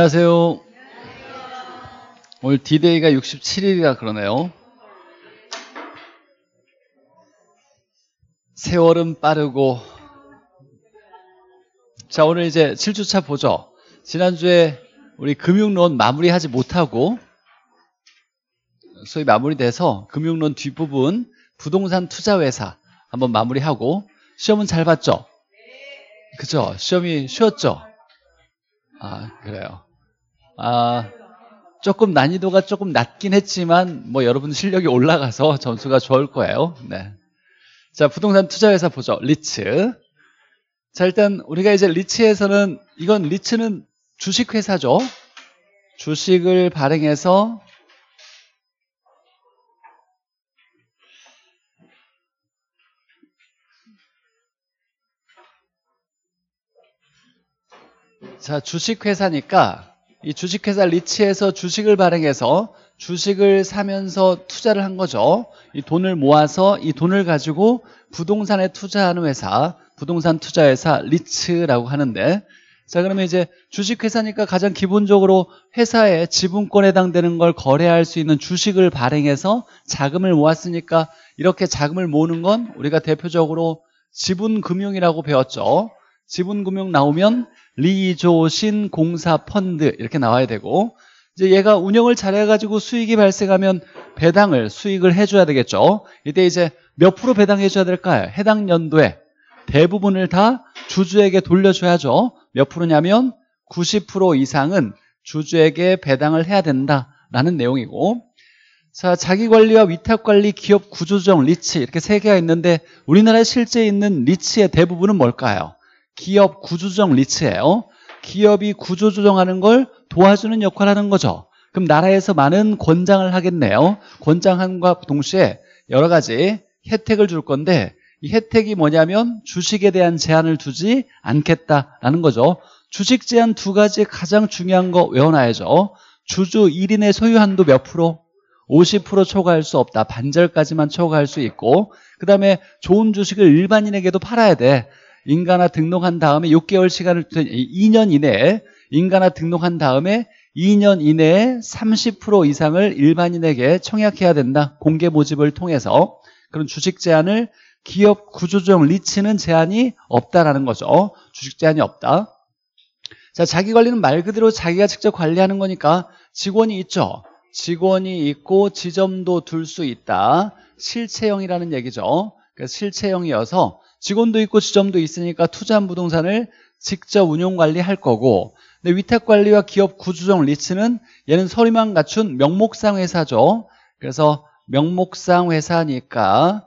안녕하세요. 오늘 디데이가 67일이라 그러네요. 세월은 빠르고 자 오늘 이제 7주차 보죠. 지난주에 우리 금융론 마무리하지 못하고 소위 마무리돼서 금융론 뒷부분 부동산 투자회사 한번 마무리하고 시험은 잘 봤죠? 그죠? 시험이 쉬웠죠? 아 그래요. 아, 조금 난이도가 조금 낮긴 했지만 뭐 여러분 실력이 올라가서 점수가 좋을 거예요. 네. 자, 부동산 투자회사 보죠. 리츠. 자, 일단 우리가 이제 리츠에서는 이건 리츠는 주식회사죠. 주식을 발행해서 자, 주식회사니까 이 주식회사 리츠에서 주식을 발행해서 주식을 사면서 투자를 한 거죠. 이 돈을 모아서 이 돈을 가지고 부동산에 투자하는 회사, 부동산 투자회사 리츠라고 하는데 자 그러면 이제 주식회사니까 가장 기본적으로 회사의 지분권에 해당되는 걸 거래할 수 있는 주식을 발행해서 자금을 모았으니까 이렇게 자금을 모으는 건 우리가 대표적으로 지분금융이라고 배웠죠 지분금융 나오면 리조신 공사 펀드 이렇게 나와야 되고 이제 얘가 운영을 잘해가지고 수익이 발생하면 배당을 수익을 해줘야 되겠죠. 이때 이제 몇 프로 배당해줘야 될까요? 해당 연도에 대부분을 다 주주에게 돌려줘야죠. 몇 프로냐면 90% 이상은 주주에게 배당을 해야 된다라는 내용이고 자 자기관리와 위탁관리, 기업 구조조정, 리츠 이렇게 세 개가 있는데 우리나라에 실제 있는 리츠의 대부분은 뭘까요? 기업 구조조정 리츠예요. 기업이 구조조정하는 걸 도와주는 역할 하는 거죠. 그럼 나라에서 많은 권장을 하겠네요. 권장함과 동시에 여러 가지 혜택을 줄 건데 이 혜택이 뭐냐면 주식에 대한 제한을 두지 않겠다라는 거죠. 주식 제한 두 가지 가장 중요한 거 외워놔야죠. 주주 1인의 소유한도 몇 프로? 50% 초과할 수 없다. 반절까지만 초과할 수 있고 그 다음에 좋은 주식을 일반인에게도 팔아야 돼. 인간화 등록한 다음에 6개월 시간을 2년 이내에 인간화 등록한 다음에 2년 이내에 30% 이상을 일반인에게 청약해야 된다. 공개 모집을 통해서 그런 주식 제한을 기업 구조조정 리치는 제한이 없다라는 거죠. 주식 제한이 없다. 자, 자기 관리는 말 그대로 자기가 직접 관리하는 거니까 직원이 있죠. 직원이 있고 지점도 둘 수 있다. 실체형이라는 얘기죠. 그러니까 실체형이어서 직원도 있고 지점도 있으니까 투자한 부동산을 직접 운용 관리할 거고 근데 위탁 관리와 기업 구조정 리츠는 얘는 서류만 갖춘 명목상 회사죠. 그래서 명목상 회사니까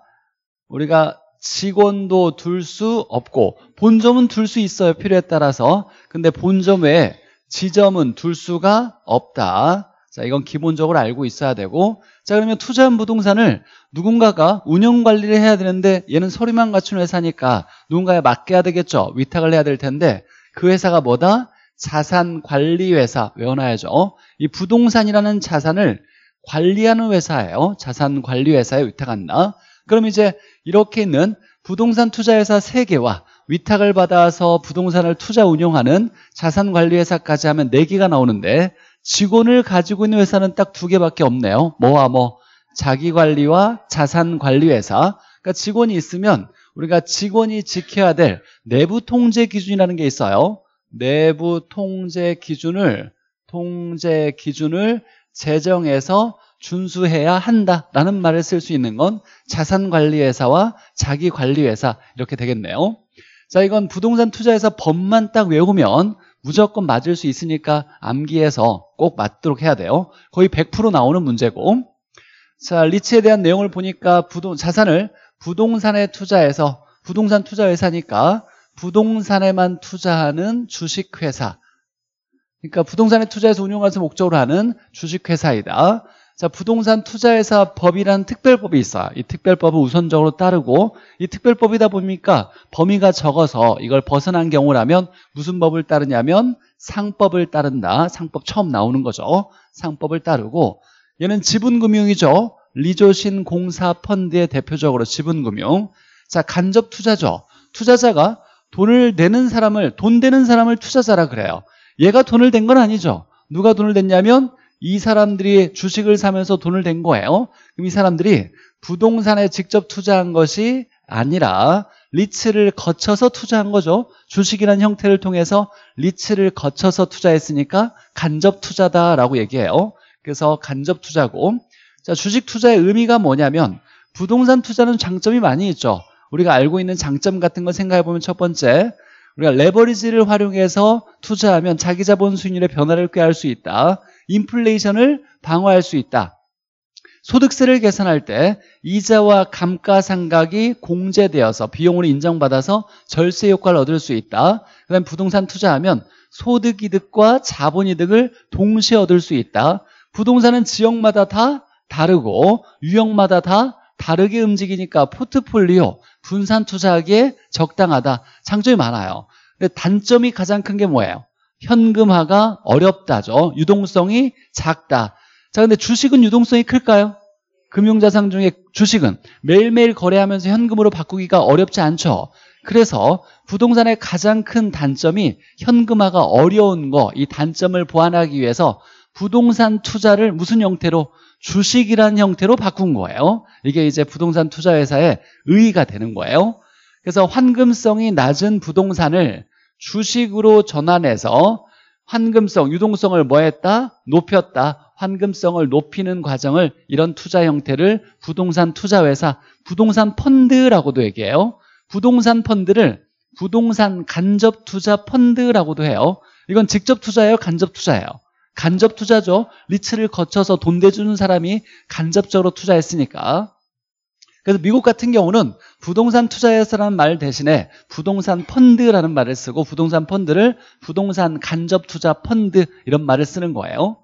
우리가 직원도 둘 수 없고 본점은 둘 수 있어요. 필요에 따라서. 근데 본점 외에 지점은 둘 수가 없다. 자, 이건 기본적으로 알고 있어야 되고 자 그러면 투자한 부동산을 누군가가 운영관리를 해야 되는데 얘는 서류만 갖춘 회사니까 누군가에 맡겨야 되겠죠 위탁을 해야 될 텐데 그 회사가 뭐다? 자산관리회사 외워놔야죠 어? 이 부동산이라는 자산을 관리하는 회사예요 자산관리회사에 위탁한다 그럼 이제 이렇게 있는 부동산 투자회사 3개와 위탁을 받아서 부동산을 투자 운용하는 자산관리회사까지 하면 4개가 나오는데 직원을 가지고 있는 회사는 딱 두 개밖에 없네요. 뭐와 뭐 자기관리와 자산관리회사. 그러니까 직원이 있으면 우리가 직원이 지켜야 될 내부 통제 기준이라는 게 있어요. 내부 통제 기준을 통제 기준을 제정해서 준수해야 한다라는 말을 쓸 수 있는 건 자산관리회사와 자기관리회사 이렇게 되겠네요. 자, 이건 부동산 투자에서 법만 딱 외우면 무조건 맞을 수 있으니까 암기해서 꼭 맞도록 해야 돼요. 거의 100% 나오는 문제고. 자, 리츠에 대한 내용을 보니까 부동, 자산을 부동산에 투자해서 부동산 투자 회사니까 부동산에만 투자하는 주식회사. 그러니까 부동산에 투자해서 운용해서 목적으로 하는 주식회사이다. 자, 부동산 투자회사 법이라는 특별법이 있어요. 이 특별법을 우선적으로 따르고 이 특별법이다 보니까 범위가 적어서 이걸 벗어난 경우라면 무슨 법을 따르냐면 상법을 따른다. 상법 처음 나오는 거죠. 상법을 따르고 얘는 지분금융이죠. 리조신 공사 펀드의 대표적으로 지분금융. 자, 간접 투자죠. 투자자가 돈을 내는 사람을 돈 되는 사람을 투자자라 그래요. 얘가 돈을 댄 건 아니죠. 누가 돈을 댔냐면 이 사람들이 주식을 사면서 돈을 댄 거예요. 그럼 이 사람들이 부동산에 직접 투자한 것이 아니라 리츠를 거쳐서 투자한 거죠. 주식이라는 형태를 통해서 리츠를 거쳐서 투자했으니까 간접 투자다라고 얘기해요. 그래서 간접 투자고 자 주식 투자의 의미가 뭐냐면 부동산 투자는 장점이 많이 있죠. 우리가 알고 있는 장점 같은 거 생각해보면 첫 번째 우리가 레버리지를 활용해서 투자하면 자기 자본 수익률의 변화를 꾀할 수 있다. 인플레이션을 방어할 수 있다. 소득세를 계산할 때 이자와 감가상각이 공제되어서 비용으로 인정받아서 절세 효과를 얻을 수 있다. 그다음 부동산 투자하면 소득이득과 자본이득을 동시에 얻을 수 있다. 부동산은 지역마다 다 다르고 유형마다 다 다르게 움직이니까 포트폴리오 분산 투자하기에 적당하다. 장점이 많아요. 근데 단점이 가장 큰 게 뭐예요? 현금화가 어렵다죠. 유동성이 작다. 자, 근데 주식은 유동성이 클까요? 금융자산 중에 주식은 매일매일 거래하면서 현금으로 바꾸기가 어렵지 않죠. 그래서 부동산의 가장 큰 단점이 현금화가 어려운 거, 이 단점을 보완하기 위해서 부동산 투자를 무슨 형태로? 주식이라는 형태로 바꾼 거예요. 이게 이제 부동산 투자회사의 의의가 되는 거예요. 그래서 환금성이 낮은 부동산을 주식으로 전환해서 환금성, 유동성을 뭐 했다? 높였다. 환금성을 높이는 과정을 이런 투자 형태를 부동산 투자회사, 부동산 펀드라고도 얘기해요. 부동산 펀드를 부동산 간접 투자 펀드라고도 해요. 이건 직접 투자예요? 간접 투자예요? 간접 투자죠. 리츠를 거쳐서 돈 대주는 사람이 간접적으로 투자했으니까. 그래서 미국 같은 경우는 부동산 투자회사라는 말 대신에 부동산 펀드라는 말을 쓰고 부동산 펀드를 부동산 간접 투자 펀드 이런 말을 쓰는 거예요.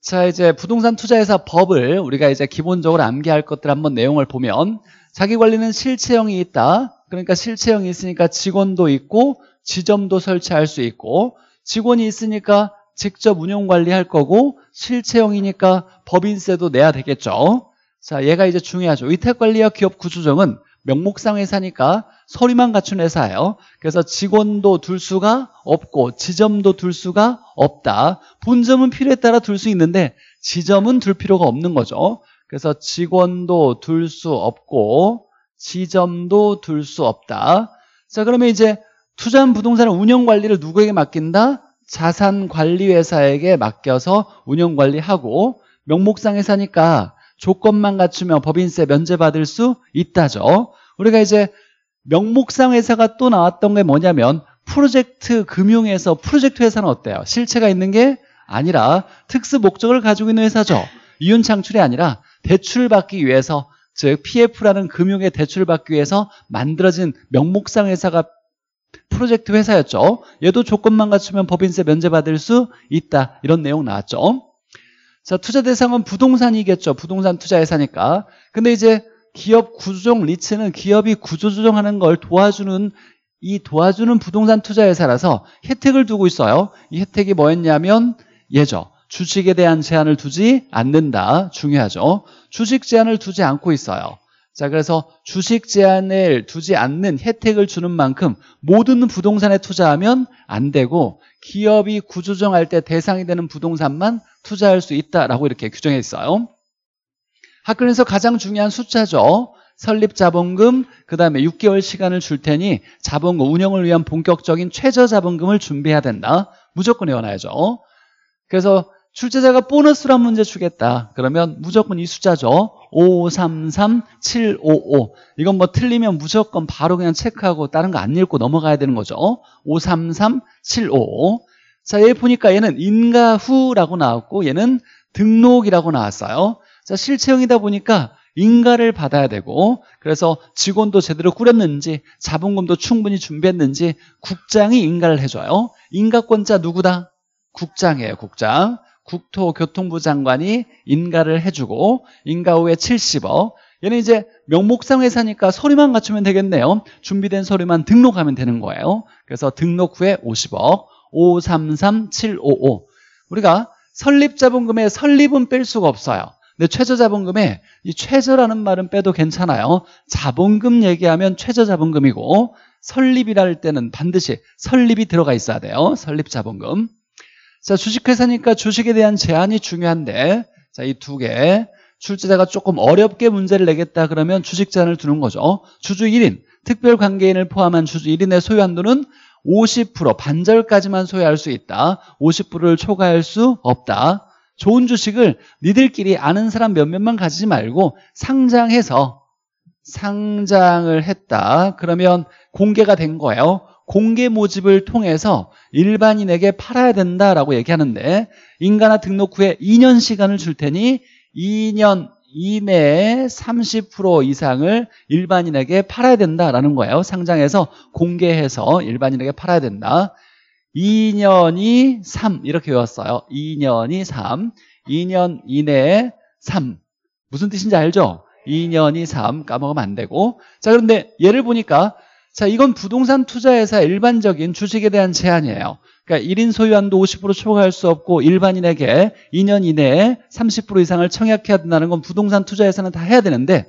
자, 이제 부동산 투자회사 법을 우리가 이제 기본적으로 암기할 것들 한번 내용을 보면 자기 관리는 실체형이 있다. 그러니까 실체형이 있으니까 직원도 있고 지점도 설치할 수 있고 직원이 있으니까 직접 운영 관리할 거고 실체형이니까 법인세도 내야 되겠죠. 자, 얘가 이제 중요하죠. 위탁관리와 기업 구조정은 명목상 회사니까 서류만 갖춘 회사예요. 그래서 직원도 둘 수가 없고 지점도 둘 수가 없다. 본점은 필요에 따라 둘 수 있는데 지점은 둘 필요가 없는 거죠. 그래서 직원도 둘 수 없고 지점도 둘 수 없다. 자, 그러면 이제 투자한 부동산의 운영 관리를 누구에게 맡긴다? 자산관리회사에게 맡겨서 운영관리하고 명목상 회사니까 조건만 갖추면 법인세 면제받을 수 있다죠. 우리가 이제 명목상 회사가 또 나왔던 게 뭐냐면 프로젝트 금융에서 프로젝트 회사는 어때요? 실체가 있는 게 아니라 특수 목적을 가지고 있는 회사죠. 이윤 창출이 아니라 대출을 받기 위해서 즉 PF라는 금융의 대출을 받기 위해서 만들어진 명목상 회사가 프로젝트 회사였죠. 얘도 조건만 갖추면 법인세 면제받을 수 있다. 이런 내용 나왔죠. 자, 투자 대상은 부동산이겠죠. 부동산 투자 회사니까. 근데 이제 기업 구조조정 리츠는 기업이 구조조정하는 걸 도와주는 이 도와주는 부동산 투자 회사라서 혜택을 두고 있어요. 이 혜택이 뭐였냐면 예죠. 주식에 대한 제한을 두지 않는다. 중요하죠. 주식 제한을 두지 않고 있어요. 자, 그래서 주식 제한을 두지 않는 혜택을 주는 만큼 모든 부동산에 투자하면 안 되고 기업이 구조정할 때 대상이 되는 부동산만 투자할 수 있다라고 이렇게 규정해 있어요. 학교에서 가장 중요한 숫자죠. 설립 자본금, 그 다음에 6개월 시간을 줄 테니 자본금 운영을 위한 본격적인 최저 자본금을 준비해야 된다. 무조건 외워놔야죠. 그래서 출제자가 보너스로 한 문제 주겠다. 그러면 무조건 이 숫자죠. 5 3 3 7 5 5 이건 뭐 틀리면 무조건 바로 그냥 체크하고 다른 거 안 읽고 넘어가야 되는 거죠. 53375. 5 자, 얘 보니까 얘는 인가후라고 나왔고 얘는 등록이라고 나왔어요. 자, 실체형이다 보니까 인가를 받아야 되고 그래서 직원도 제대로 꾸렸는지 자본금도 충분히 준비했는지 국장이 인가를 해줘요. 인가권자 누구다? 국장이에요, 국장. 국토교통부 장관이 인가를 해주고 인가 후에 70억 얘는 이제 명목상 회사니까 서류만 갖추면 되겠네요 준비된 서류만 등록하면 되는 거예요 그래서 등록 후에 50억 533755 우리가 설립자본금에 설립은 뺄 수가 없어요 근데 최저자본금에 이 최저라는 말은 빼도 괜찮아요 자본금 얘기하면 최저자본금이고 설립이랄 때는 반드시 설립이 들어가 있어야 돼요 설립자본금 자, 주식회사니까 주식에 대한 제한이 중요한데, 자, 이 두 개. 출제자가 조금 어렵게 문제를 내겠다 그러면 주식 제한을 두는 거죠. 주주 1인, 특별 관계인을 포함한 주주 1인의 소유 한도는 50% 반절까지만 소유할 수 있다. 50%를 초과할 수 없다. 좋은 주식을 니들끼리 아는 사람 몇몇만 가지지 말고 상장해서 상장을 했다. 그러면 공개가 된 거예요. 공개 모집을 통해서 일반인에게 팔아야 된다라고 얘기하는데 인가나 등록 후에 2년 시간을 줄 테니 2년 이내에 30% 이상을 일반인에게 팔아야 된다라는 거예요. 상장해서 공개해서 일반인에게 팔아야 된다. 2년이 3 이렇게 외웠어요. 2년이 3, 2년 이내에 3 무슨 뜻인지 알죠? 2년이 3 까먹으면 안 되고 자 그런데 예를 보니까 자, 이건 부동산 투자회사 일반적인 주식에 대한 제한이에요. 그러니까 1인 소유한도 50% 초과할 수 없고 일반인에게 2년 이내에 30% 이상을 청약해야 된다는 건 부동산 투자회사는 다 해야 되는데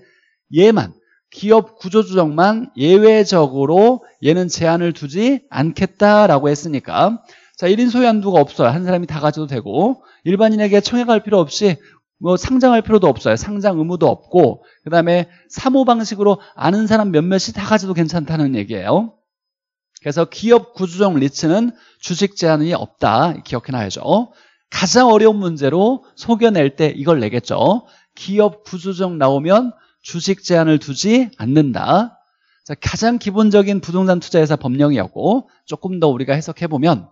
얘만 기업 구조조정만 예외적으로 얘는 제한을 두지 않겠다라고 했으니까 자 1인 소유한도가 없어요. 한 사람이 다 가져도 되고 일반인에게 청약할 필요 없이 뭐 상장할 필요도 없어요. 상장 의무도 없고 그 다음에 사모 방식으로 아는 사람 몇몇이 다가지도 괜찮다는 얘기예요. 그래서 기업 구조적 리츠는 주식 제한이 없다. 기억해놔야죠. 가장 어려운 문제로 속여낼 때 이걸 내겠죠. 기업 구조적 나오면 주식 제한을 두지 않는다. 자, 가장 기본적인 부동산 투자회사 법령이었고 조금 더 우리가 해석해보면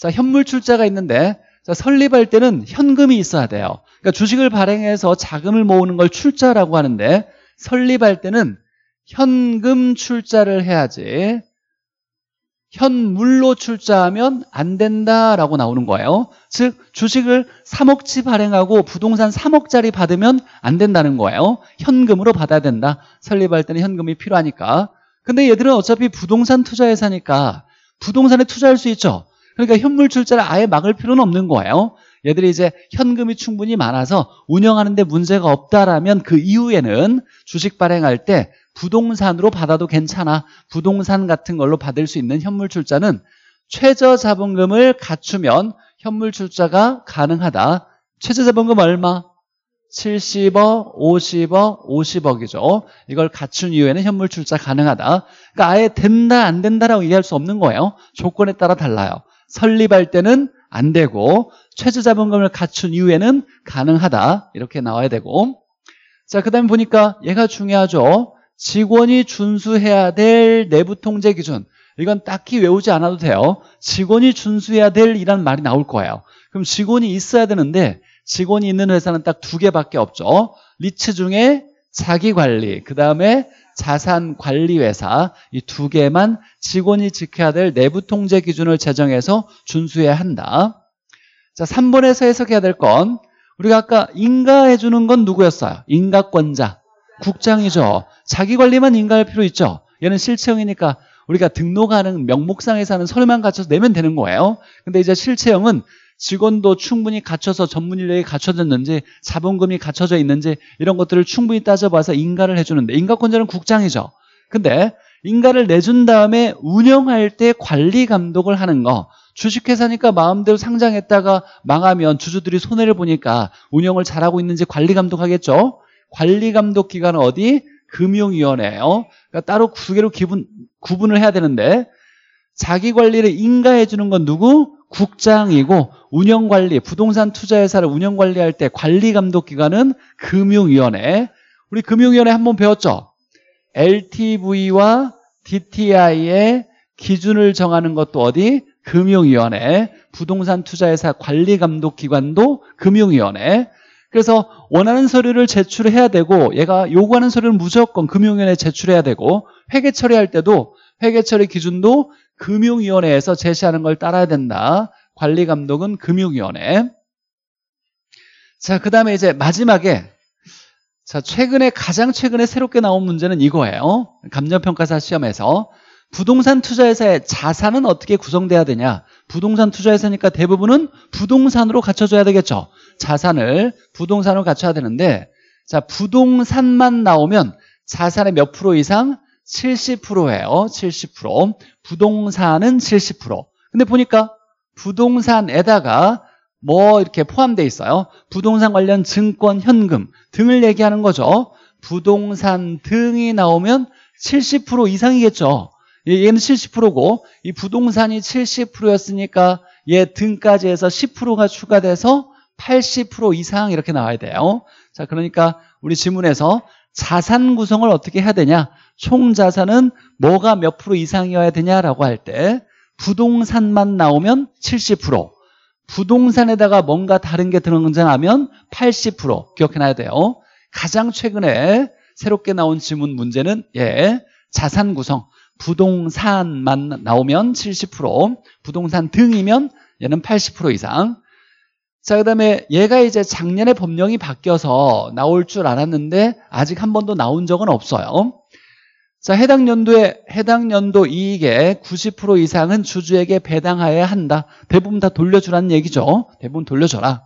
자 현물 출자가 있는데 자, 설립할 때는 현금이 있어야 돼요. 그러니까 주식을 발행해서 자금을 모으는 걸 출자라고 하는데 설립할 때는 현금 출자를 해야지 현물로 출자하면 안 된다라고 나오는 거예요. 즉 주식을 3억치 발행하고 부동산 3억짜리 받으면 안 된다는 거예요. 현금으로 받아야 된다. 설립할 때는 현금이 필요하니까. 근데 얘들은 어차피 부동산 투자회사니까 부동산에 투자할 수 있죠. 그러니까 현물 출자를 아예 막을 필요는 없는 거예요. 얘들이 이제 현금이 충분히 많아서 운영하는데 문제가 없다라면 그 이후에는 주식 발행할 때 부동산으로 받아도 괜찮아. 부동산 같은 걸로 받을 수 있는 현물 출자는 최저 자본금을 갖추면 현물 출자가 가능하다. 최저 자본금 얼마? 70억, 50억, 50억이죠. 이걸 갖춘 이후에는 현물 출자 가능하다. 그러니까 아예 된다, 안 된다라고 얘기할 수 없는 거예요. 조건에 따라 달라요. 설립할 때는 안 되고 최저자본금을 갖춘 이후에는 가능하다 이렇게 나와야 되고 자 그 다음에 보니까 얘가 중요하죠 직원이 준수해야 될 내부통제 기준 이건 딱히 외우지 않아도 돼요 직원이 준수해야 될 이란 말이 나올 거예요 그럼 직원이 있어야 되는데 직원이 있는 회사는 딱 두 개밖에 없죠 리츠 중에 자기관리 그 다음에 자산관리회사 이 두 개만 직원이 지켜야 될 내부 통제 기준을 제정해서 준수해야 한다. 자, 3번에서 해석해야 될 건 우리가 아까 인가해 주는 건 누구였어요? 인가권자. 국장이죠. 자기 관리만 인가할 필요 있죠. 얘는 실체형이니까 우리가 등록하는 명목상에서 하는 서류만 갖춰서 내면 되는 거예요. 근데 이제 실체형은 직원도 충분히 갖춰서 전문 인력이 갖춰졌는지 자본금이 갖춰져 있는지 이런 것들을 충분히 따져봐서 인가를 해주는데 인가권자는 국장이죠. 근데 인가를 내준 다음에 운영할 때 관리 감독을 하는 거 주식회사니까 마음대로 상장했다가 망하면 주주들이 손해를 보니까 운영을 잘하고 있는지 관리 감독하겠죠. 관리 감독 기관은 어디? 금융위원회요. 그러니까 따로 두 개로 기분, 구분을 해야 되는데 자기 관리를 인가해 주는 건 누구? 국장이고 운영관리, 부동산 투자회사를 운영관리할 때 관리감독기관은 금융위원회. 우리 금융위원회 한번 배웠죠? LTV와 DTI의 기준을 정하는 것도 어디? 금융위원회. 부동산 투자회사 관리감독기관도 금융위원회. 그래서 원하는 서류를 제출해야 되고 얘가 요구하는 서류는 무조건 금융위원회에 제출해야 되고 회계 처리할 때도 회계 처리 기준도 금융위원회에서 제시하는 걸 따라야 된다. 관리 감독은 금융위원회. 자, 그 다음에 이제 마지막에 자, 최근에 가장 최근에 새롭게 나온 문제는 이거예요. 감정평가사 시험에서 부동산 투자회사의 자산은 어떻게 구성돼야 되냐? 부동산 투자회사니까 대부분은 부동산으로 갖춰줘야 되겠죠. 자산을 부동산으로 갖춰야 되는데 자, 부동산만 나오면 자산의 몇 프로 이상 70%예요. 70%. 부동산은 70%. 근데 보니까 부동산에다가 뭐 이렇게 포함돼 있어요. 부동산 관련 증권, 현금 등을 얘기하는 거죠. 부동산 등이 나오면 70% 이상이겠죠. 예, 얘는 70%고 이 부동산이 70%였으니까 얘 등까지 해서 10%가 추가돼서 80% 이상 이렇게 나와야 돼요. 자, 그러니까 우리 지문에서 자산 구성을 어떻게 해야 되냐? 총자산은 뭐가 몇 프로 이상이어야 되냐라고 할 때 부동산만 나오면 70% 부동산에다가 뭔가 다른 게 등장하면 80% 기억해놔야 돼요 가장 최근에 새롭게 나온 지문 문제는 예 자산 구성 부동산만 나오면 70% 부동산 등이면 얘는 80% 이상 자, 그 다음에 얘가 이제 작년에 법령이 바뀌어서 나올 줄 알았는데 아직 한 번도 나온 적은 없어요. 자, 해당 연도에 해당 연도 이익의 90% 이상은 주주에게 배당하여야 한다. 대부분 다 돌려주라는 얘기죠. 대부분 돌려줘라.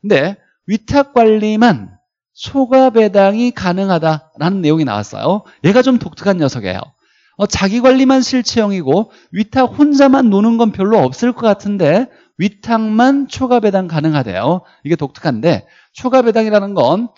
근데 위탁 관리만 초과 배당이 가능하다라는 내용이 나왔어요. 얘가 좀 독특한 녀석이에요. 어, 자기 관리만 실체형이고 위탁 혼자만 노는 건 별로 없을 것 같은데 위탁만 초과 배당 가능하대요. 이게 독특한데 초과 배당이라는 건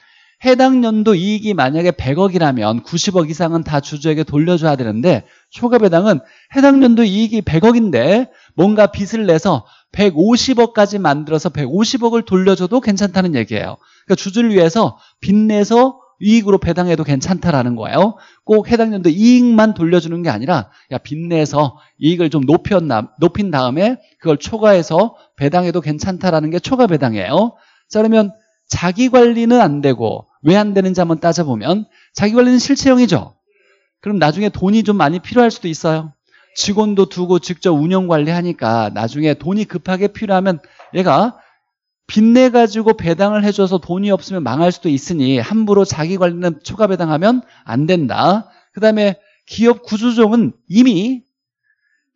해당 연도 이익이 만약에 100억이라면 90억 이상은 다 주주에게 돌려줘야 되는데 초과배당은 해당 연도 이익이 100억인데 뭔가 빚을 내서 150억까지 만들어서 150억을 돌려줘도 괜찮다는 얘기예요. 그러니까 주주를 위해서 빚내서 이익으로 배당해도 괜찮다라는 거예요. 꼭 해당 연도 이익만 돌려주는 게 아니라 야 빚내서 이익을 좀 높였나, 높인 다음에 그걸 초과해서 배당해도 괜찮다라는 게 초과 배당이에요. 자 그러면 자기 관리는 안 되고 왜안 되는지 한번 따져보면 자기관리는 실체형이죠. 그럼 나중에 돈이 좀 많이 필요할 수도 있어요. 직원도 두고 직접 운영 관리하니까 나중에 돈이 급하게 필요하면 얘가 빚내 가지고 배당을 해줘서 돈이 없으면 망할 수도 있으니 함부로 자기 관리는 초과 배당하면 안 된다. 그 다음에 기업 구조조정은 이미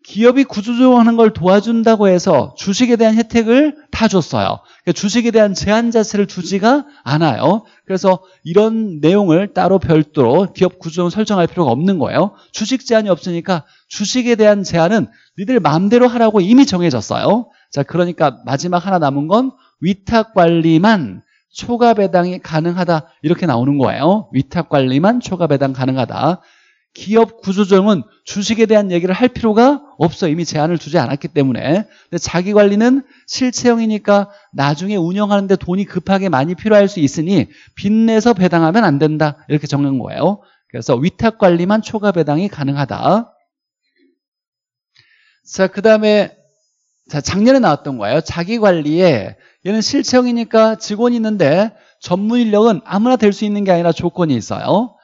기업이 구조조정하는 걸 도와준다고 해서 주식에 대한 혜택을 다 줬어요. 그러니까 주식에 대한 제한 자체를 두지가 않아요. 그래서 이런 내용을 따로 별도로 기업 구조조정 설정할 필요가 없는 거예요. 주식 제한이 없으니까 주식에 대한 제한은 니들 마음대로 하라고 이미 정해졌어요. 자, 그러니까 마지막 하나 남은 건 위탁 관리만 초과 배당이 가능하다 이렇게 나오는 거예요. 위탁 관리만 초과 배당 가능하다. 기업 구조조정은 주식에 대한 얘기를 할 필요가 없어 이미 제한을 두지 않았기 때문에 근데 자기관리는 실체형이니까 나중에 운영하는데 돈이 급하게 많이 필요할 수 있으니 빚내서 배당하면 안 된다 이렇게 정한 거예요 그래서 위탁관리만 초과 배당이 가능하다 자그 다음에 자 작년에 나왔던 거예요 자기관리에 얘는 실체형이니까 직원이 있는데 전문 인력은 아무나 될 수 있는 게 아니라 조건이 있어요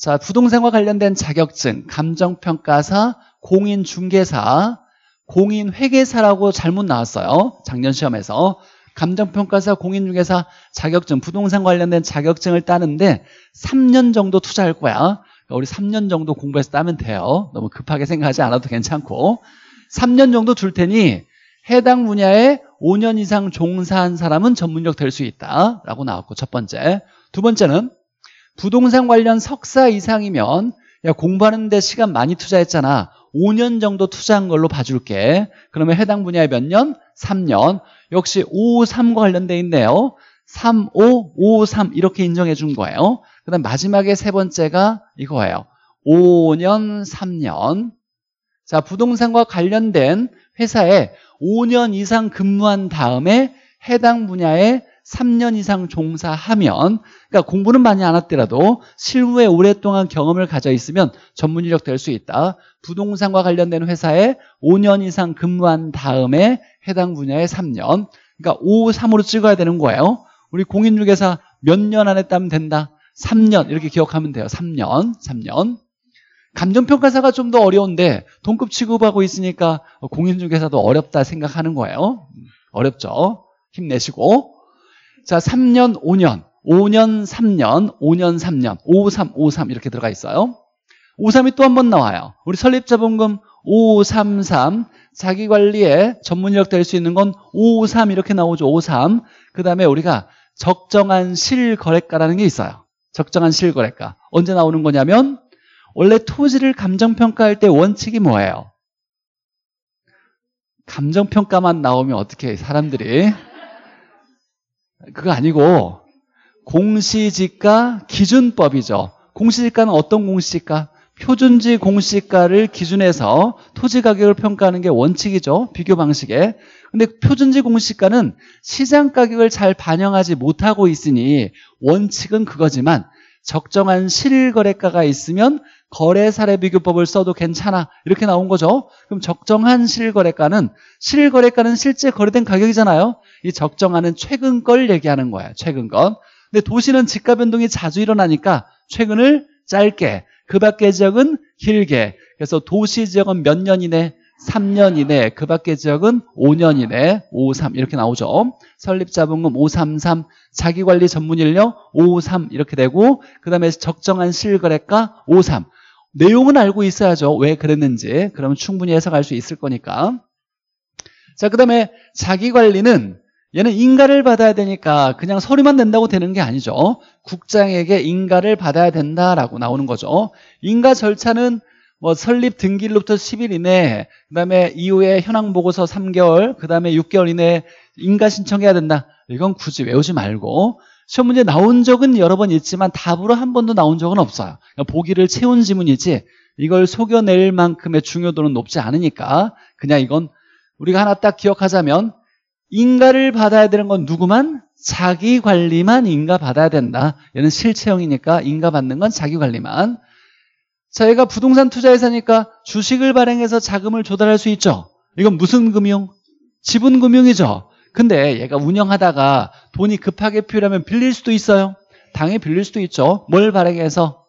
자, 부동산과 관련된 자격증, 감정평가사, 공인중개사, 공인회계사라고 잘못 나왔어요. 작년 시험에서. 감정평가사, 공인중개사 자격증, 부동산 관련된 자격증을 따는데 3년 정도 투자할 거야. 그러니까 우리 3년 정도 공부해서 따면 돼요. 너무 급하게 생각하지 않아도 괜찮고. 3년 정도 줄 테니 해당 분야에 5년 이상 종사한 사람은 전문력 될 수 있다. 라고 나왔고, 첫 번째. 두 번째는 부동산 관련 석사 이상이면 야 공부하는데 시간 많이 투자했잖아. 5년 정도 투자한 걸로 봐줄게. 그러면 해당 분야에 몇 년? 3년. 역시 553과 관련돼 있네요. 3553 이렇게 인정해 준 거예요. 그 다음 마지막에 세 번째가 이거예요. 5년, 3년. 자, 부동산과 관련된 회사에 5년 이상 근무한 다음에 해당 분야에 3년 이상 종사하면 그러니까 공부는 많이 안 했더라도 실무에 오랫동안 경험을 가져 있으면 전문 인력 될 수 있다. 부동산과 관련된 회사에 5년 이상 근무한 다음에 해당 분야에 3년 그러니까 5, 3으로 찍어야 되는 거예요. 우리 공인중개사 몇 년 안에 따면 된다. 3년 이렇게 기억하면 돼요. 3년, 3년. 감정평가사가 좀 더 어려운데 동급 취급하고 있으니까 공인중개사도 어렵다 생각하는 거예요. 어렵죠. 힘내시고. 자, 3년, 5년, 5년, 3년, 5년, 3년, 53, 53 이렇게 들어가 있어요. 53이 또 한 번 나와요. 우리 설립자본금 533, 자기관리에 전문력 될 수 있는 건553 이렇게 나오죠. 53. 그 다음에 우리가 적정한 실거래가라는 게 있어요. 적정한 실거래가. 언제 나오는 거냐면 원래 토지를 감정평가할 때 원칙이 뭐예요? 감정평가만 나오면 어떻게 사람들이 그거 아니고 공시지가 기준법이죠. 공시지가는 어떤 공시지가? 표준지 공시가를 기준해서 토지 가격을 평가하는 게 원칙이죠. 비교 방식에. 근데 표준지 공시가는 시장 가격을 잘 반영하지 못하고 있으니 원칙은 그거지만 적정한 실거래가가 있으면 거래사례비교법을 써도 괜찮아 이렇게 나온 거죠 그럼 적정한 실거래가는 실거래가는 실제 거래된 가격이잖아요 이적정하는 최근 걸 얘기하는 거예요 최근 건 근데 도시는 집값 변동이 자주 일어나니까 최근을 짧게 그 밖의 지역은 길게 그래서 도시 지역은 몇 년 이내 3년 이내, 그 밖의 지역은 5년 이내, 53 이렇게 나오죠. 설립자본금 533, 자기관리 전문인력 5 3 이렇게 되고 그 다음에 적정한 실거래가 53. 내용은 알고 있어야죠. 왜 그랬는지. 그러면 충분히 해석할 수 있을 거니까. 자, 그 다음에 자기관리는 얘는 인가를 받아야 되니까 그냥 서류만 낸다고 되는 게 아니죠. 국장에게 인가를 받아야 된다라고 나오는 거죠. 인가 절차는 뭐 설립 등기일로부터 10일 이내, 그 다음에 이후에 현황 보고서 3개월, 그 다음에 6개월 이내 인가 신청해야 된다. 이건 굳이 외우지 말고 시험 문제 나온 적은 여러 번 있지만 답으로 한 번도 나온 적은 없어요. 그러 그러니까 보기를 채운 지문이지 이걸 속여낼 만큼의 중요도는 높지 않으니까 그냥 이건 우리가 하나 딱 기억하자면 인가를 받아야 되는 건 누구만? 자기 관리만 인가 받아야 된다. 얘는 실체형이니까 인가 받는 건 자기 관리만. 자기가 부동산 투자회사니까 주식을 발행해서 자금을 조달할 수 있죠. 이건 무슨 금융? 지분금융이죠. 근데 얘가 운영하다가 돈이 급하게 필요하면 빌릴 수도 있어요. 당연히 빌릴 수도 있죠. 뭘 발행해서?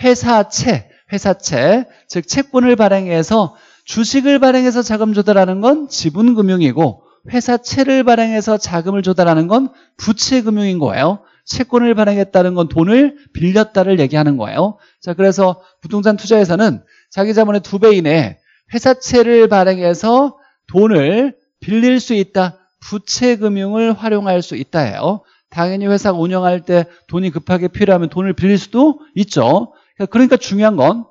회사채, 회사채, 즉 채권을 발행해서 주식을 발행해서 자금 조달하는 건 지분금융이고 회사채를 발행해서 자금을 조달하는 건 부채금융인 거예요. 채권을 발행했다는 건 돈을 빌렸다를 얘기하는 거예요. 자, 그래서 부동산 투자에서는 자기 자본의 두 배 이내 회사채를 발행해서 돈을 빌릴 수 있다. 부채금융을 활용할 수있다해요 당연히 회사 운영할 때 돈이 급하게 필요하면 돈을 빌릴 수도 있죠. 그러니까 중요한 건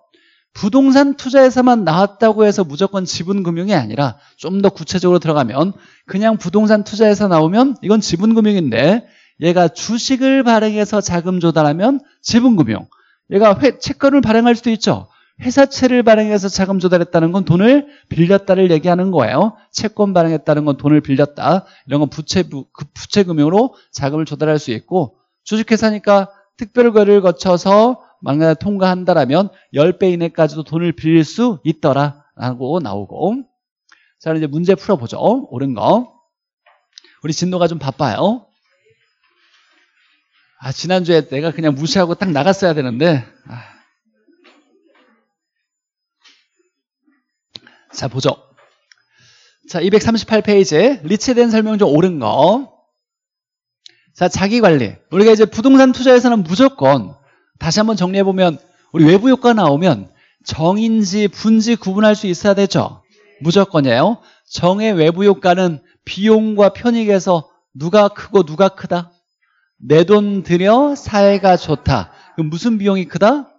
부동산 투자에서만 나왔다고 해서 무조건 지분금융이 아니라 좀 더 구체적으로 들어가면 그냥 부동산 투자에서 나오면 이건 지분금융인데 얘가 주식을 발행해서 자금 조달하면 지분금융. 얘가 회, 채권을 발행할 수도 있죠. 회사채를 발행해서 자금 조달했다는 건 돈을 빌렸다를 얘기하는 거예요. 채권 발행했다는 건 돈을 빌렸다. 이런 건 부채, 그 부채금융으로 자금을 조달할 수 있고 주식회사니까 특별거래를 거쳐서 만약 통과한다라면 10배 이내까지도 돈을 빌릴 수 있더라라고 나오고 자 이제 문제 풀어보죠. 옳은 거. 우리 진도가 좀 바빠요. 아, 지난주에 내가 그냥 무시하고 딱 나갔어야 되는데. 아. 자, 보죠. 자, 2 3 8페이지 리치된 설명 중 옳은 거. 자, 자기관리. 우리가 이제 부동산 투자에서는 무조건 다시 한번 정리해보면 우리 외부 효과 나오면 정인지 분지 구분할 수 있어야 되죠. 무조건이에요. 정의 외부 효과는 비용과 편익에서 누가 크고 누가 크다? 내돈 들여 사회가 좋다. 그 무슨 비용이 크다?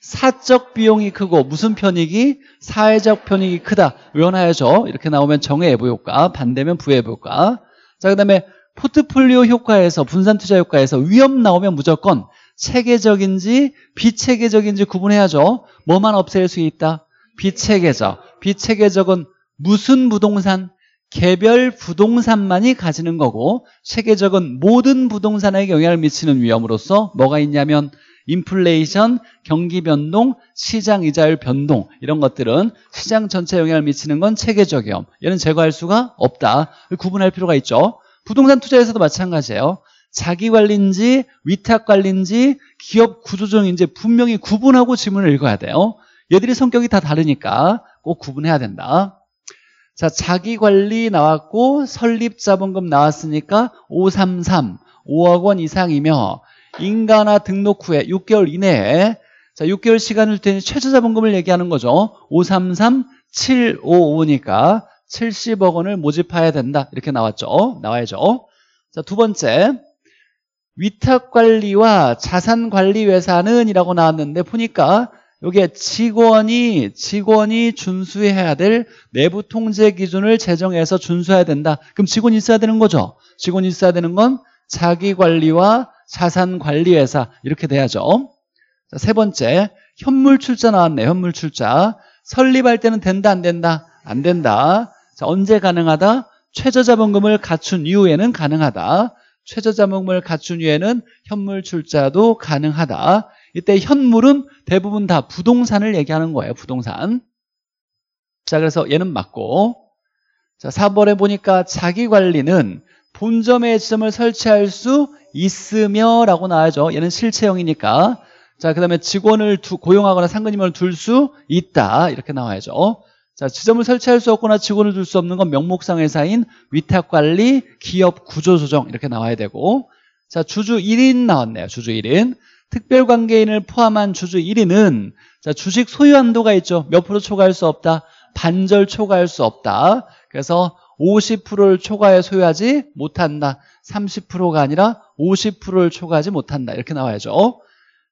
사적 비용이 크고 무슨 편익이? 사회적 편익이 크다. 외원하여죠 이렇게 나오면 정의 애부 효과, 반대면 부의 부 효과. 자, 그 다음에 포트폴리오 효과에서 분산 투자 효과에서 위험 나오면 무조건 체계적인지 비체계적인지 구분해야죠. 뭐만 없앨 수 있다? 비체계적. 비체계적은 무슨 부동산? 개별 부동산만이 가지는 거고 체계적은 모든 부동산에 게 영향을 미치는 위험으로서 뭐가 있냐면 인플레이션, 경기 변동, 시장 이자율 변동 이런 것들은 시장 전체 영향을 미치는 건 체계적 위험 얘는 제거할 수가 없다 구분할 필요가 있죠 부동산 투자에서도 마찬가지예요 자기관리인지 위탁관리인지 기업 구조조정인지 분명히 구분하고 지문을 읽어야 돼요 얘들이 성격이 다 다르니까 꼭 구분해야 된다 자, 자기관리 나왔고 설립자본금 나왔으니까 533, 5억 원 이상이며 인가나 등록 후에 6개월 이내에 자, 6개월 시간을 때는 최저자본금을 얘기하는 거죠. 533, 755니까 70억 원을 모집해야 된다. 이렇게 나왔죠. 나와야죠. 자, 두 번째. 위탁관리와 자산관리회사는 이라고 나왔는데 보니까 이게 직원이 직원이 준수해야 될 내부 통제 기준을 제정해서 준수해야 된다. 그럼 직원이 있어야 되는 거죠. 직원이 있어야 되는 건 자기 관리와 자산 관리 회사 이렇게 돼야죠. 자, 세 번째 현물 출자 나왔네. 현물 출자 설립할 때는 된다 안 된다 안 된다. 자, 언제 가능하다? 최저자본금을 갖춘 이후에는 가능하다. 최저자본금을 갖춘 이후에는 현물 출자도 가능하다. 이때 현물은 대부분 다 부동산을 얘기하는 거예요. 부동산. 자, 그래서 얘는 맞고 자, 4번에 보니까 자기관리는 본점의 지점을 설치할 수 있으며 라고 나와야죠. 얘는 실체형이니까 자, 그 다음에 직원을 두, 고용하거나 상근임을 둘 수 있다. 이렇게 나와야죠. 자, 지점을 설치할 수 없거나 직원을 둘 수 없는 건 명목상 회사인 위탁관리, 기업 구조조정 이렇게 나와야 되고 자, 주주 1인 나왔네요. 주주 1인. 특별관계인을 포함한 주주 1위는 자, 주식 소유 한도가 있죠. 몇 프로 초과할 수 없다. 반절 초과할 수 없다. 그래서 50%를 초과해 소유하지 못한다. 30%가 아니라 50%를 초과하지 못한다. 이렇게 나와야죠.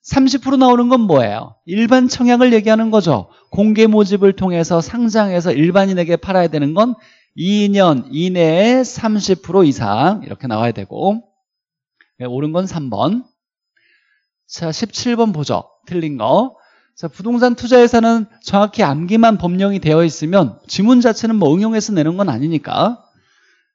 30% 나오는 건 뭐예요? 일반 청약을 얘기하는 거죠. 공개 모집을 통해서 상장해서 일반인에게 팔아야 되는 건 2년 이내에 30% 이상 이렇게 나와야 되고 옳은 네, 건 3번 자, 17번 보죠. 틀린 거. 자, 부동산 투자에서는 정확히 암기만 법령이 되어 있으면 지문 자체는 뭐 응용해서 내는 건 아니니까.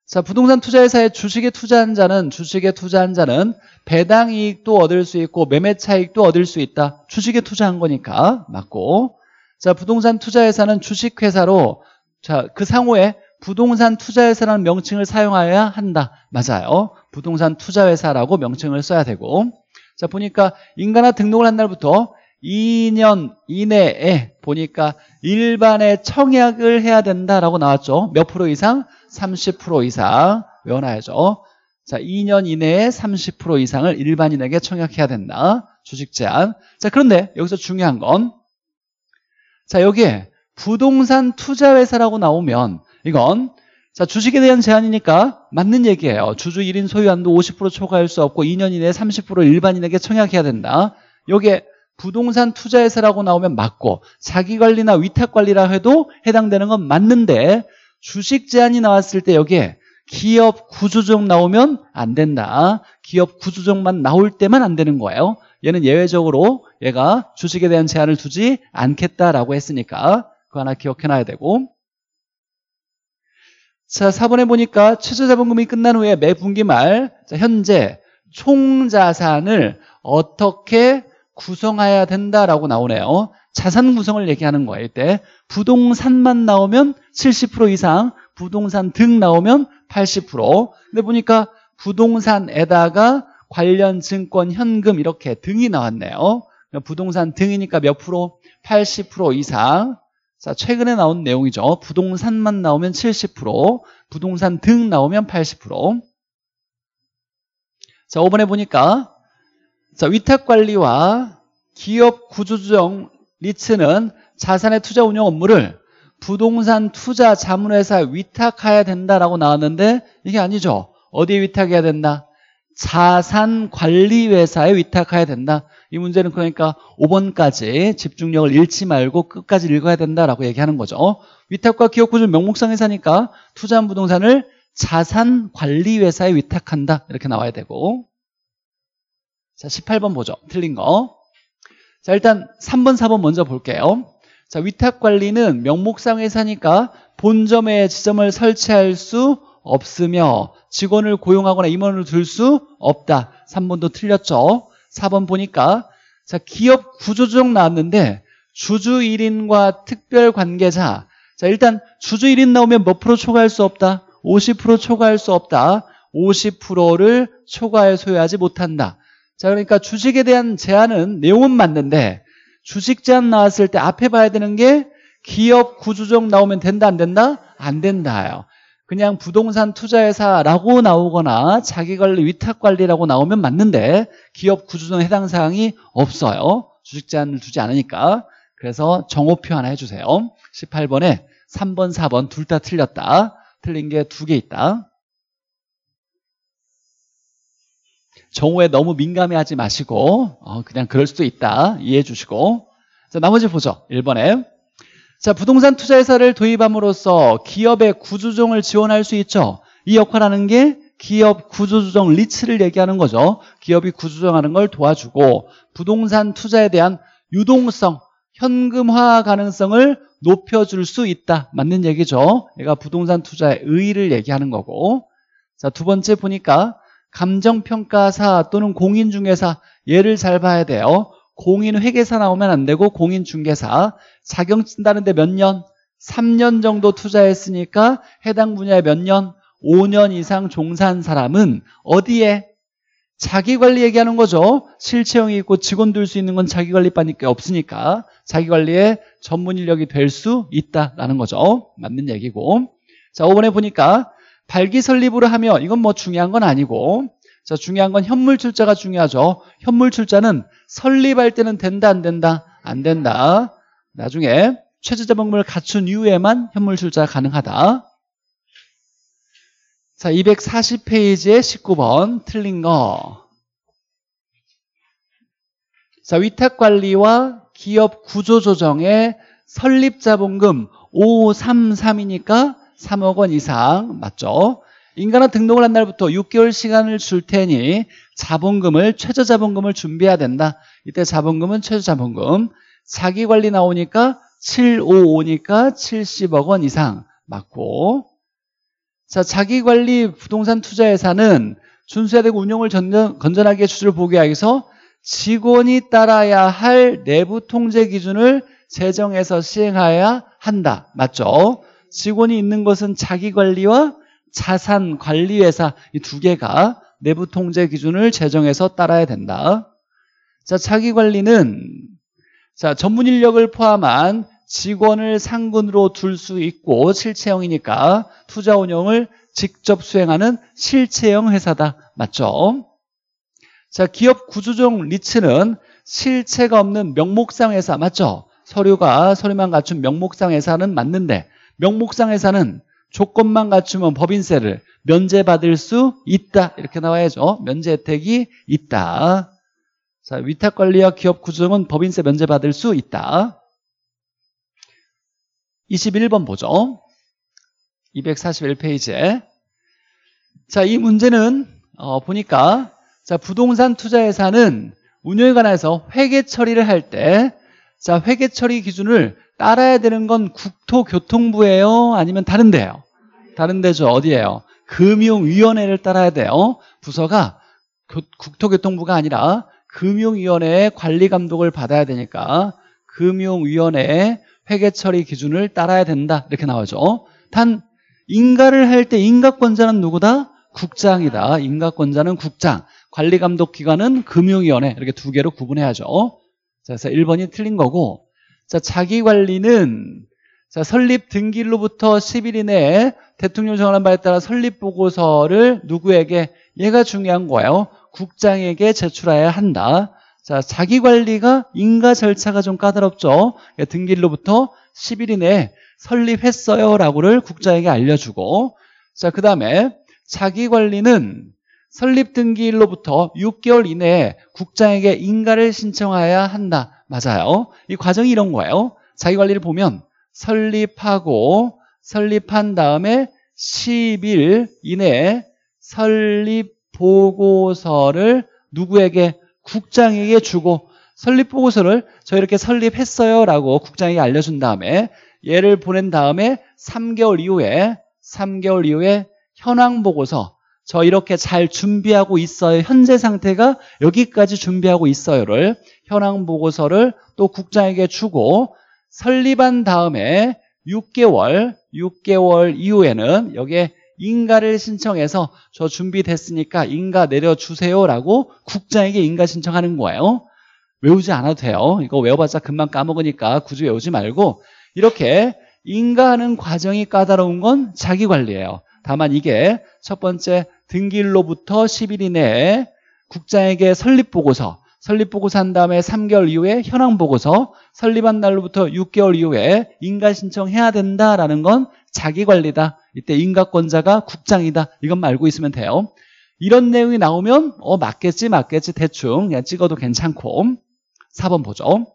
자, 부동산 투자회사의 주식에 투자한 자는 주식에 투자한 자는 배당 이익도 얻을 수 있고 매매 차익도 얻을 수 있다. 주식에 투자한 거니까 맞고. 자, 부동산 투자회사는 주식회사로 자, 그 상호에 부동산 투자회사라는 명칭을 사용해야 한다. 맞아요. 부동산 투자회사라고 명칭을 써야 되고. 자 보니까 인가나 등록을 한 날부터 2년 이내에 보니까 일반의 청약을 해야 된다라고 나왔죠. 몇 프로 이상? 30% 이상 외워놔야죠. 자, 2년 이내에 30% 이상을 일반인에게 청약해야 된다. 주식 제한. 자, 그런데 여기서 중요한 건 자, 여기에 부동산 투자회사라고 나오면 이건 자, 주식에 대한 제한이니까 맞는 얘기예요. 주주 1인 소유한도 50% 초과할 수 없고 2년 이내에 30% 일반인에게 청약해야 된다. 요게 부동산 투자회사라고 나오면 맞고 자기관리나 위탁관리라 해도 해당되는 건 맞는데 주식 제한이 나왔을 때 여기에 기업 구조조정 나오면 안 된다. 기업 구조조정만 나올 때만 안 되는 거예요. 얘는 예외적으로 얘가 주식에 대한 제한을 두지 않겠다라고 했으니까 그거 하나 기억해놔야 되고 자, 4번에 보니까 최저자본금이 끝난 후에 매 분기 말 자, 현재 총자산을 어떻게 구성해야 된다라고 나오네요. 자산 구성을 얘기하는 거예요. 이때 부동산만 나오면 70% 이상, 부동산 등 나오면 80%. 근데 보니까 부동산에다가 관련 증권, 현금 이렇게 등이 나왔네요. 부동산 등이니까 몇 프로? 80% 이상. 자, 최근에 나온 내용이죠. 부동산만 나오면 70%, 부동산 등 나오면 80%. 자, 5번에 보니까 자, 위탁관리와 기업 구조조정 리츠는 자산의 투자 운용 업무를 부동산 투자 자문회사에 위탁해야 된다라고 나왔는데 이게 아니죠. 어디에 위탁해야 된다? 자산관리회사에 위탁해야 된다. 이 문제는 그러니까 5번까지 집중력을 잃지 말고 끝까지 읽어야 된다라고 얘기하는 거죠. 위탁과 기업구조 명목상 회사니까 투자한 부동산을 자산관리회사에 위탁한다. 이렇게 나와야 되고 자 18번 보죠. 틀린 거. 자 일단 3번, 4번 먼저 볼게요. 자 위탁관리는 명목상 회사니까 본점에 지점을 설치할 수 없으며 직원을 고용하거나 임원을 둘 수 없다. 3번도 틀렸죠. 4번 보니까 자 기업 구조조정 나왔는데 주주 1인과 특별 관계자 자 일단 주주 1인 나오면 몇 프로 초과할 수 없다? 50% 초과할 수 없다. 50%를 초과해 소유하지 못한다. 자 그러니까 주식에 대한 제한은 내용은 맞는데 주식 제한 나왔을 때 앞에 봐야 되는 게 기업 구조조정 나오면 된다 안 된다? 안 된다요. 그냥 부동산 투자회사라고 나오거나 자기관리 위탁관리라고 나오면 맞는데 기업 구조는 해당 사항이 없어요. 주식 제한을 두지 않으니까. 그래서 정오표 하나 해주세요. 18번에 3번, 4번 둘 다 틀렸다. 틀린 게 두 개 있다. 정오에 너무 민감해 하지 마시고 어, 그냥 그럴 수도 있다. 이해해 주시고 자 나머지 보죠. 1번에 자, 부동산 투자회사를 도입함으로써 기업의 구조조정을 지원할 수 있죠. 이 역할하는 게 기업 구조조정 리츠를 얘기하는 거죠. 기업이 구조조정하는 걸 도와주고 부동산 투자에 대한 유동성, 현금화 가능성을 높여줄 수 있다. 맞는 얘기죠. 얘가 부동산 투자의 의의를 얘기하는 거고 자, 두 번째 보니까 감정평가사 또는 공인중개사 얘를 잘 봐야 돼요. 공인회계사 나오면 안 되고 공인중개사 자경 친다는데 몇 년? 3년 정도 투자했으니까 해당 분야에 몇 년? 5년 이상 종사한 사람은 어디에? 자기관리 얘기하는 거죠. 실체형이 있고 직원 들수 있는 건 자기관리밖에 없으니까 자기관리에 전문 인력이 될 수 있다라는 거죠. 맞는 얘기고. 자, 5번에 보니까 발기 설립으로 하면 이건 뭐 중요한 건 아니고 자, 중요한 건 현물 출자가 중요하죠. 현물 출자는 설립할 때는 된다 안 된다? 안 된다. 나중에 최저자본금을 갖춘 이후에만 현물 출자가 능하다 자, 240페이지에 19번 틀린 거. 자, 위탁관리와 기업 구조조정의 설립자본금 5533이니까 3억 원 이상 맞죠? 인간은 등록을 한 날부터 6개월 시간을 줄 테니 자본금을 최저자본금을 준비해야 된다. 이때 자본금은 최저자본금 자기관리 나오니까 755니까 70억 원 이상 맞고 자 자기관리 부동산 투자 회사는 준수해야 되고 운영을 건전, 건전하게 추진을 보게 하기 서 직원이 따라야 할 내부 통제 기준을 제정해서 시행해야 한다. 맞죠? 직원이 있는 것은 자기관리와 자산관리회사 이 두 개가 내부 통제 기준을 제정해서 따라야 된다. 자, 자기관리는 자, 전문 인력을 포함한 직원을 상근으로 둘 수 있고 실체형이니까 투자 운영을 직접 수행하는 실체형 회사다. 맞죠? 자, 기업 구조종 리츠는 실체가 없는 명목상 회사 맞죠? 서류가 서류만 갖춘 명목상 회사는 맞는데 명목상 회사는 조건만 갖추면 법인세를 면제받을 수 있다. 이렇게 나와야죠. 면제 혜택이 있다. 자, 위탁관리와 기업 구조정은 법인세 면제받을 수 있다. 21번 보죠. 241페이지에. 자, 이 문제는 어, 보니까 자, 부동산 투자회사는 운영에 관해서 회계 처리를 할때 자, 회계 처리 기준을 따라야 되는 건 국토교통부예요? 아니면 다른 데요? 다른 데죠. 어디예요? 금융위원회를 따라야 돼요. 부서가 교, 국토교통부가 아니라 금융위원회의 관리 감독을 받아야 되니까 금융위원회의 회계처리 기준을 따라야 된다 이렇게 나오죠 단 인가를 할 때 인가권자는 누구다? 국장이다 인가권자는 국장 관리 감독 기관은 금융위원회 이렇게 두 개로 구분해야죠 자, 그래서 1번이 틀린 거고 자 자기관리는 자 설립 등기일로부터 10일 이내에 대통령 정한 바에 따라 설립 보고서를 누구에게 얘가 중요한 거예요 국장에게 제출해야 한다. 자, 자기관리가 인가 절차가 좀 까다롭죠. 예, 등기일로부터 10일 이내에 설립했어요 라고를 국장에게 알려주고 자, 그 다음에 자기관리는 설립 등기일로부터 6개월 이내에 국장에게 인가를 신청해야 한다. 맞아요. 이 과정이 이런 거예요. 자기관리를 보면 설립하고 설립한 다음에 10일 이내에 설립 보고서를 누구에게 국장에게 주고 설립 보고서를 저 이렇게 설립했어요라고 국장에게 알려준 다음에 얘를 보낸 다음에 3개월 이후에 3개월 이후에 현황 보고서 저 이렇게 잘 준비하고 있어요. 현재 상태가 여기까지 준비하고 있어요를 현황 보고서를 또 국장에게 주고 설립한 다음에 6개월 6개월 이후에는 여기에 인가를 신청해서 저 준비됐으니까 인가 내려주세요라고 국장에게 인가 신청하는 거예요. 외우지 않아도 돼요. 이거 외워봤자 금방 까먹으니까 굳이 외우지 말고 이렇게 인가하는 과정이 까다로운 건 자기 관리예요. 다만 이게 첫 번째 등기일로부터 10일 이내에 국장에게 설립보고서 설립보고서 한 다음에 3개월 이후에 현황보고서 설립한 날로부터 6개월 이후에 인가신청해야 된다라는 건 자기관리다 이때 인가권자가 국장이다. 이것만 알고 있으면 돼요. 이런 내용이 나오면 어 맞겠지 맞겠지 대충 그냥 찍어도 괜찮고 4번 보죠.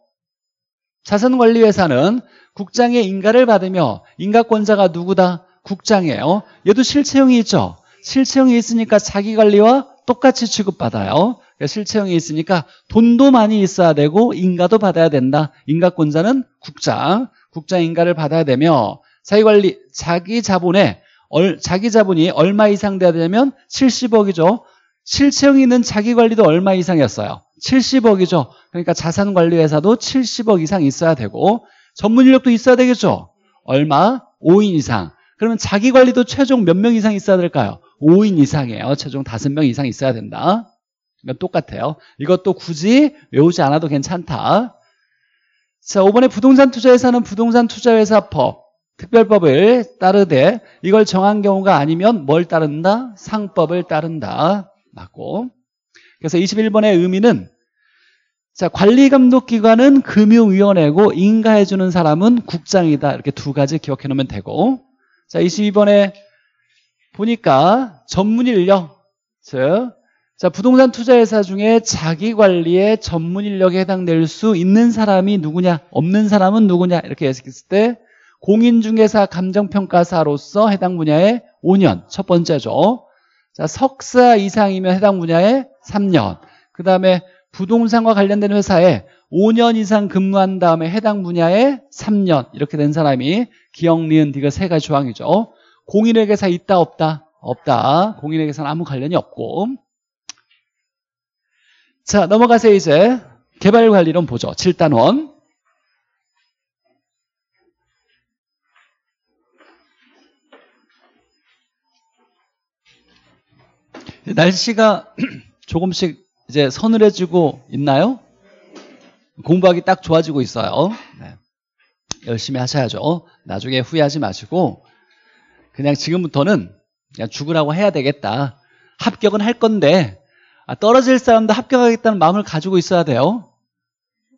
자산관리회사는 국장의 인가를 받으며 인가권자가 누구다? 국장이에요. 얘도 실체형이 있죠. 실체형이 있으니까 자기관리와 똑같이 취급받아요. 그러니까 실체형이 있으니까 돈도 많이 있어야 되고 인가도 받아야 된다. 인가권자는 국장, 국장 인가를 받아야 되며 자기관리 자기 자본에 얼, 자기 자본이 얼마 이상 돼야 되냐면 70억이죠. 실체형 이 있는 자기관리도 얼마 이상이었어요. 70억이죠. 그러니까 자산관리회사도 70억 이상 있어야 되고 전문 인력도 있어야 되겠죠. 얼마? 5인 이상. 그러면 자기관리도 최종 몇 명 이상 있어야 될까요? 5인 이상이에요. 최종 5명 이상 있어야 된다. 그러니까 똑같아요. 이것도 굳이 외우지 않아도 괜찮다. 자, 5번에 부동산 투자회사는 부동산 투자회사법. 특별법을 따르되 이걸 정한 경우가 아니면 뭘 따른다? 상법을 따른다. 맞고. 그래서 21번의 의미는 자 관리감독기관은 금융위원회고 인가해주는 사람은 국장이다. 이렇게 두 가지 기억해 놓으면 되고 자 22번에 보니까 전문인력 즉 자, 부동산 투자회사 중에 자기관리의 전문 인력에 해당될 수 있는 사람이 누구냐, 없는 사람은 누구냐, 이렇게 했을 때, 공인중개사 감정평가사로서 해당 분야에 5년 첫 번째죠. 자, 석사 이상이면 해당 분야에 3년. 그 다음에 부동산과 관련된 회사에 5년 이상 근무한 다음에 해당 분야에 3년 이렇게 된 사람이 기억, 니은, 디귿 세 가지 조항이죠. 공인회계사 있다 없다? 없다. 공인회계사는 아무 관련이 없고. 자 넘어가세요 이제 개발관리론 보죠. 7단원. 날씨가 조금씩 이제 서늘해지고 있나요? 공부하기 딱 좋아지고 있어요. 네. 열심히 하셔야죠. 나중에 후회하지 마시고 그냥 지금부터는 그냥 죽으라고 해야 되겠다. 합격은 할 건데 아, 떨어질 사람도 합격하겠다는 마음을 가지고 있어야 돼요.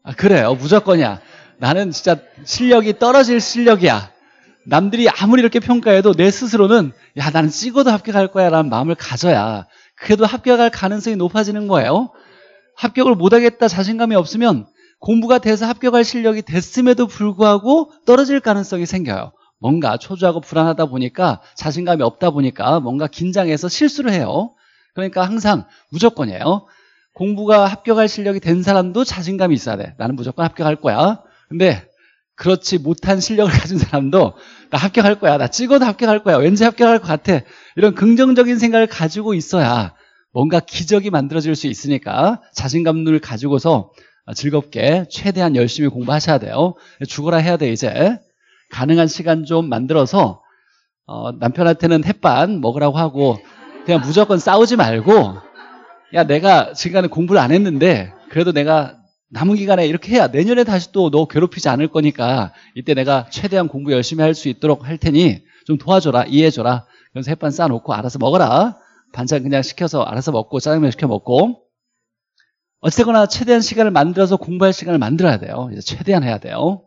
아, 그래요. 무조건이야. 나는 진짜 실력이 떨어질 실력이야. 남들이 아무리 이렇게 평가해도 내 스스로는 야 나는 찍어도 합격할 거야 라는 마음을 가져야 그래도 합격할 가능성이 높아지는 거예요. 합격을 못하겠다 자신감이 없으면 공부가 돼서 합격할 실력이 됐음에도 불구하고 떨어질 가능성이 생겨요. 뭔가 초조하고 불안하다 보니까 자신감이 없다 보니까 뭔가 긴장해서 실수를 해요. 그러니까 항상 무조건이에요. 공부가 합격할 실력이 된 사람도 자신감이 있어야 돼. 나는 무조건 합격할 거야. 근데 그렇지 못한 실력을 가진 사람도 나 합격할 거야. 나 찍어도 합격할 거야. 왠지 합격할 것 같아. 이런 긍정적인 생각을 가지고 있어야 뭔가 기적이 만들어질 수 있으니까 자신감을 가지고서 즐겁게 최대한 열심히 공부하셔야 돼요. 죽어라 해야 돼, 이제. 가능한 시간 좀 만들어서 어, 남편한테는 햇반 먹으라고 하고 그냥 무조건 싸우지 말고 야, 내가 지금까지 공부를 안 했는데 그래도 내가 남은 기간에 이렇게 해야 내년에 다시 또 너 괴롭히지 않을 거니까 이때 내가 최대한 공부 열심히 할 수 있도록 할 테니 좀 도와줘라 이해해줘라 그래서 햇반 쌓아놓고 알아서 먹어라 반찬 그냥 시켜서 알아서 먹고 짜장면 시켜 먹고 어쨌거나 최대한 시간을 만들어서 공부할 시간을 만들어야 돼요 최대한 해야 돼요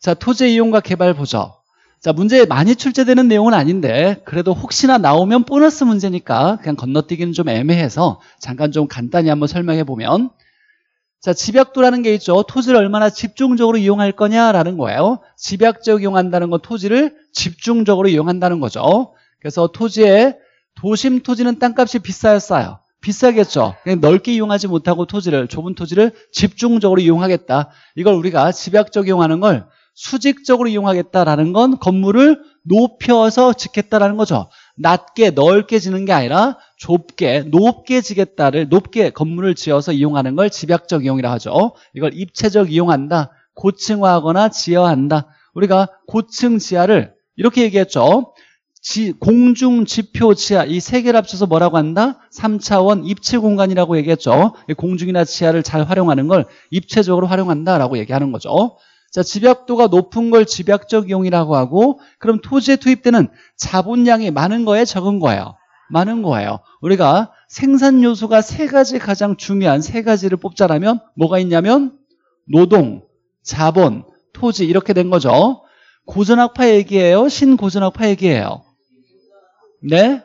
자 토지 이용과 개발 보조 자 문제에 많이 출제되는 내용은 아닌데 그래도 혹시나 나오면 보너스 문제니까 그냥 건너뛰기는 좀 애매해서 잠깐 좀 간단히 한번 설명해 보면 자, 집약도라는 게 있죠. 토지를 얼마나 집중적으로 이용할 거냐라는 거예요. 집약적 이용한다는 건 토지를 집중적으로 이용한다는 거죠. 그래서 토지에 도심 토지는 땅값이 비싸였어요 비싸겠죠. 그냥 넓게 이용하지 못하고 토지를 좁은 토지를 집중적으로 이용하겠다. 이걸 우리가 집약적 이용하는 걸 수직적으로 이용하겠다라는 건 건물을 높여서 짓겠다라는 거죠. 낮게 넓게 지는 게 아니라 좁게 높게 지겠다를 높게 건물을 지어서 이용하는 걸 집약적 이용이라 하죠. 이걸 입체적 이용한다. 고층화하거나 지어한다 우리가 고층 지하를 이렇게 얘기했죠. 지, 공중 지표 지하 이 세 개를 합쳐서 뭐라고 한다? 3차원 입체 공간이라고 얘기했죠. 공중이나 지하를 잘 활용하는 걸 입체적으로 활용한다라고 얘기하는 거죠. 자, 집약도가 높은 걸 집약적 이용이라고 하고 그럼 토지에 투입되는 자본량이 많은 거에 적은 거예요. 많은 거예요. 우리가 생산 요소가 세 가지 가장 중요한 세 가지를 뽑자라면 뭐가 있냐면 노동, 자본, 토지 이렇게 된 거죠. 고전학파 얘기예요? 신고전학파 얘기예요? 네?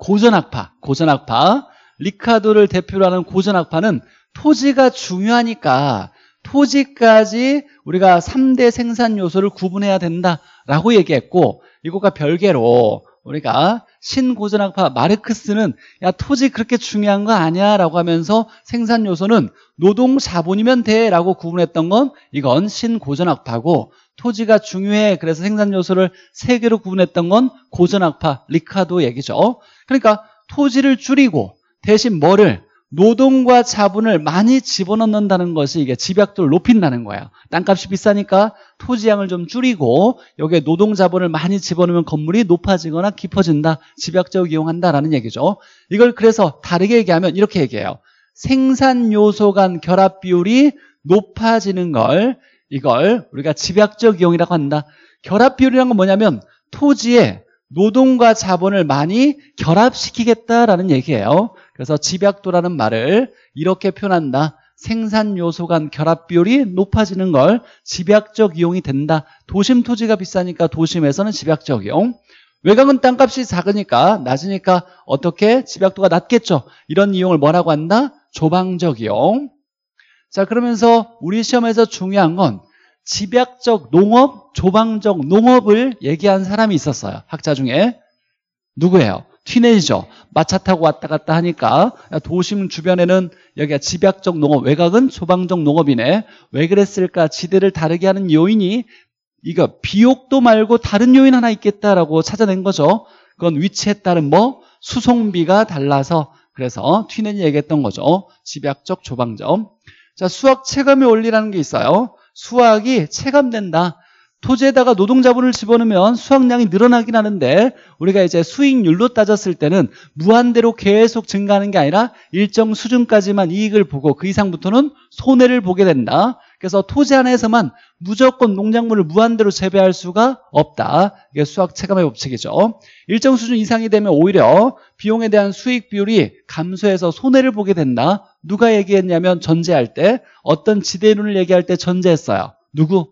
고전학파, 고전학파. 리카도를 대표로 하는 고전학파는 토지가 중요하니까 토지까지 우리가 3대 생산 요소를 구분해야 된다라고 얘기했고 이것과 별개로 우리가 신고전학파 마르크스는 야 토지 그렇게 중요한 거 아니야 라고 하면서 생산 요소는 노동 자본이면 돼 라고 구분했던 건 이건 신고전학파고 토지가 중요해 그래서 생산 요소를 세 개로 구분했던 건 고전학파 리카도 얘기죠 그러니까 토지를 줄이고 대신 뭐를 노동과 자본을 많이 집어넣는다는 것이 이게 집약도를 높인다는 거예요. 땅값이 비싸니까 토지 양을 좀 줄이고 여기에 노동 자본을 많이 집어넣으면 건물이 높아지거나 깊어진다. 집약적 이용한다라는 얘기죠. 이걸 그래서 다르게 얘기하면 이렇게 얘기해요. 생산 요소 간 결합 비율이 높아지는 걸 이걸 우리가 집약적 이용이라고 한다. 결합 비율이란 건 뭐냐면 토지에 노동과 자본을 많이 결합시키겠다라는 얘기예요. 그래서 집약도라는 말을 이렇게 표현한다. 생산 요소 간 결합 비율이 높아지는 걸 집약적 이용이 된다. 도심 토지가 비싸니까 도심에서는 집약적 이용. 외곽은 땅값이 작으니까 낮으니까 어떻게 집약도가 낮겠죠. 이런 이용을 뭐라고 한다? 조방적 이용. 자 그러면서 우리 시험에서 중요한 건 집약적 농업, 조방적 농업을 얘기한 사람이 있었어요. 학자 중에. 누구예요? 티네이저 마차 타고 왔다 갔다 하니까 도심 주변에는 여기가 집약적 농업, 외곽은 소방적 농업이네. 왜 그랬을까? 지대를 다르게 하는 요인이 이거 비옥도 말고 다른 요인 하나 있겠다라고 찾아낸 거죠. 그건 위치에 따른 뭐 수송비가 달라서 그래서 튀넨 얘기했던 거죠. 집약적 조방점. 자, 수학 체감의 원리라는 게 있어요. 수학이 체감된다. 토지에다가 노동자본을 집어넣으면 수확량이 늘어나긴 하는데 우리가 이제 수익률로 따졌을 때는 무한대로 계속 증가하는 게 아니라 일정 수준까지만 이익을 보고 그 이상부터는 손해를 보게 된다. 그래서 토지 안에서만 무조건 농작물을 무한대로 재배할 수가 없다. 이게 수학 체감의 법칙이죠. 일정 수준 이상이 되면 오히려 비용에 대한 수익 비율이 감소해서 손해를 보게 된다. 누가 얘기했냐면 전제할 때 어떤 지대론을 얘기할 때 전제했어요. 누구?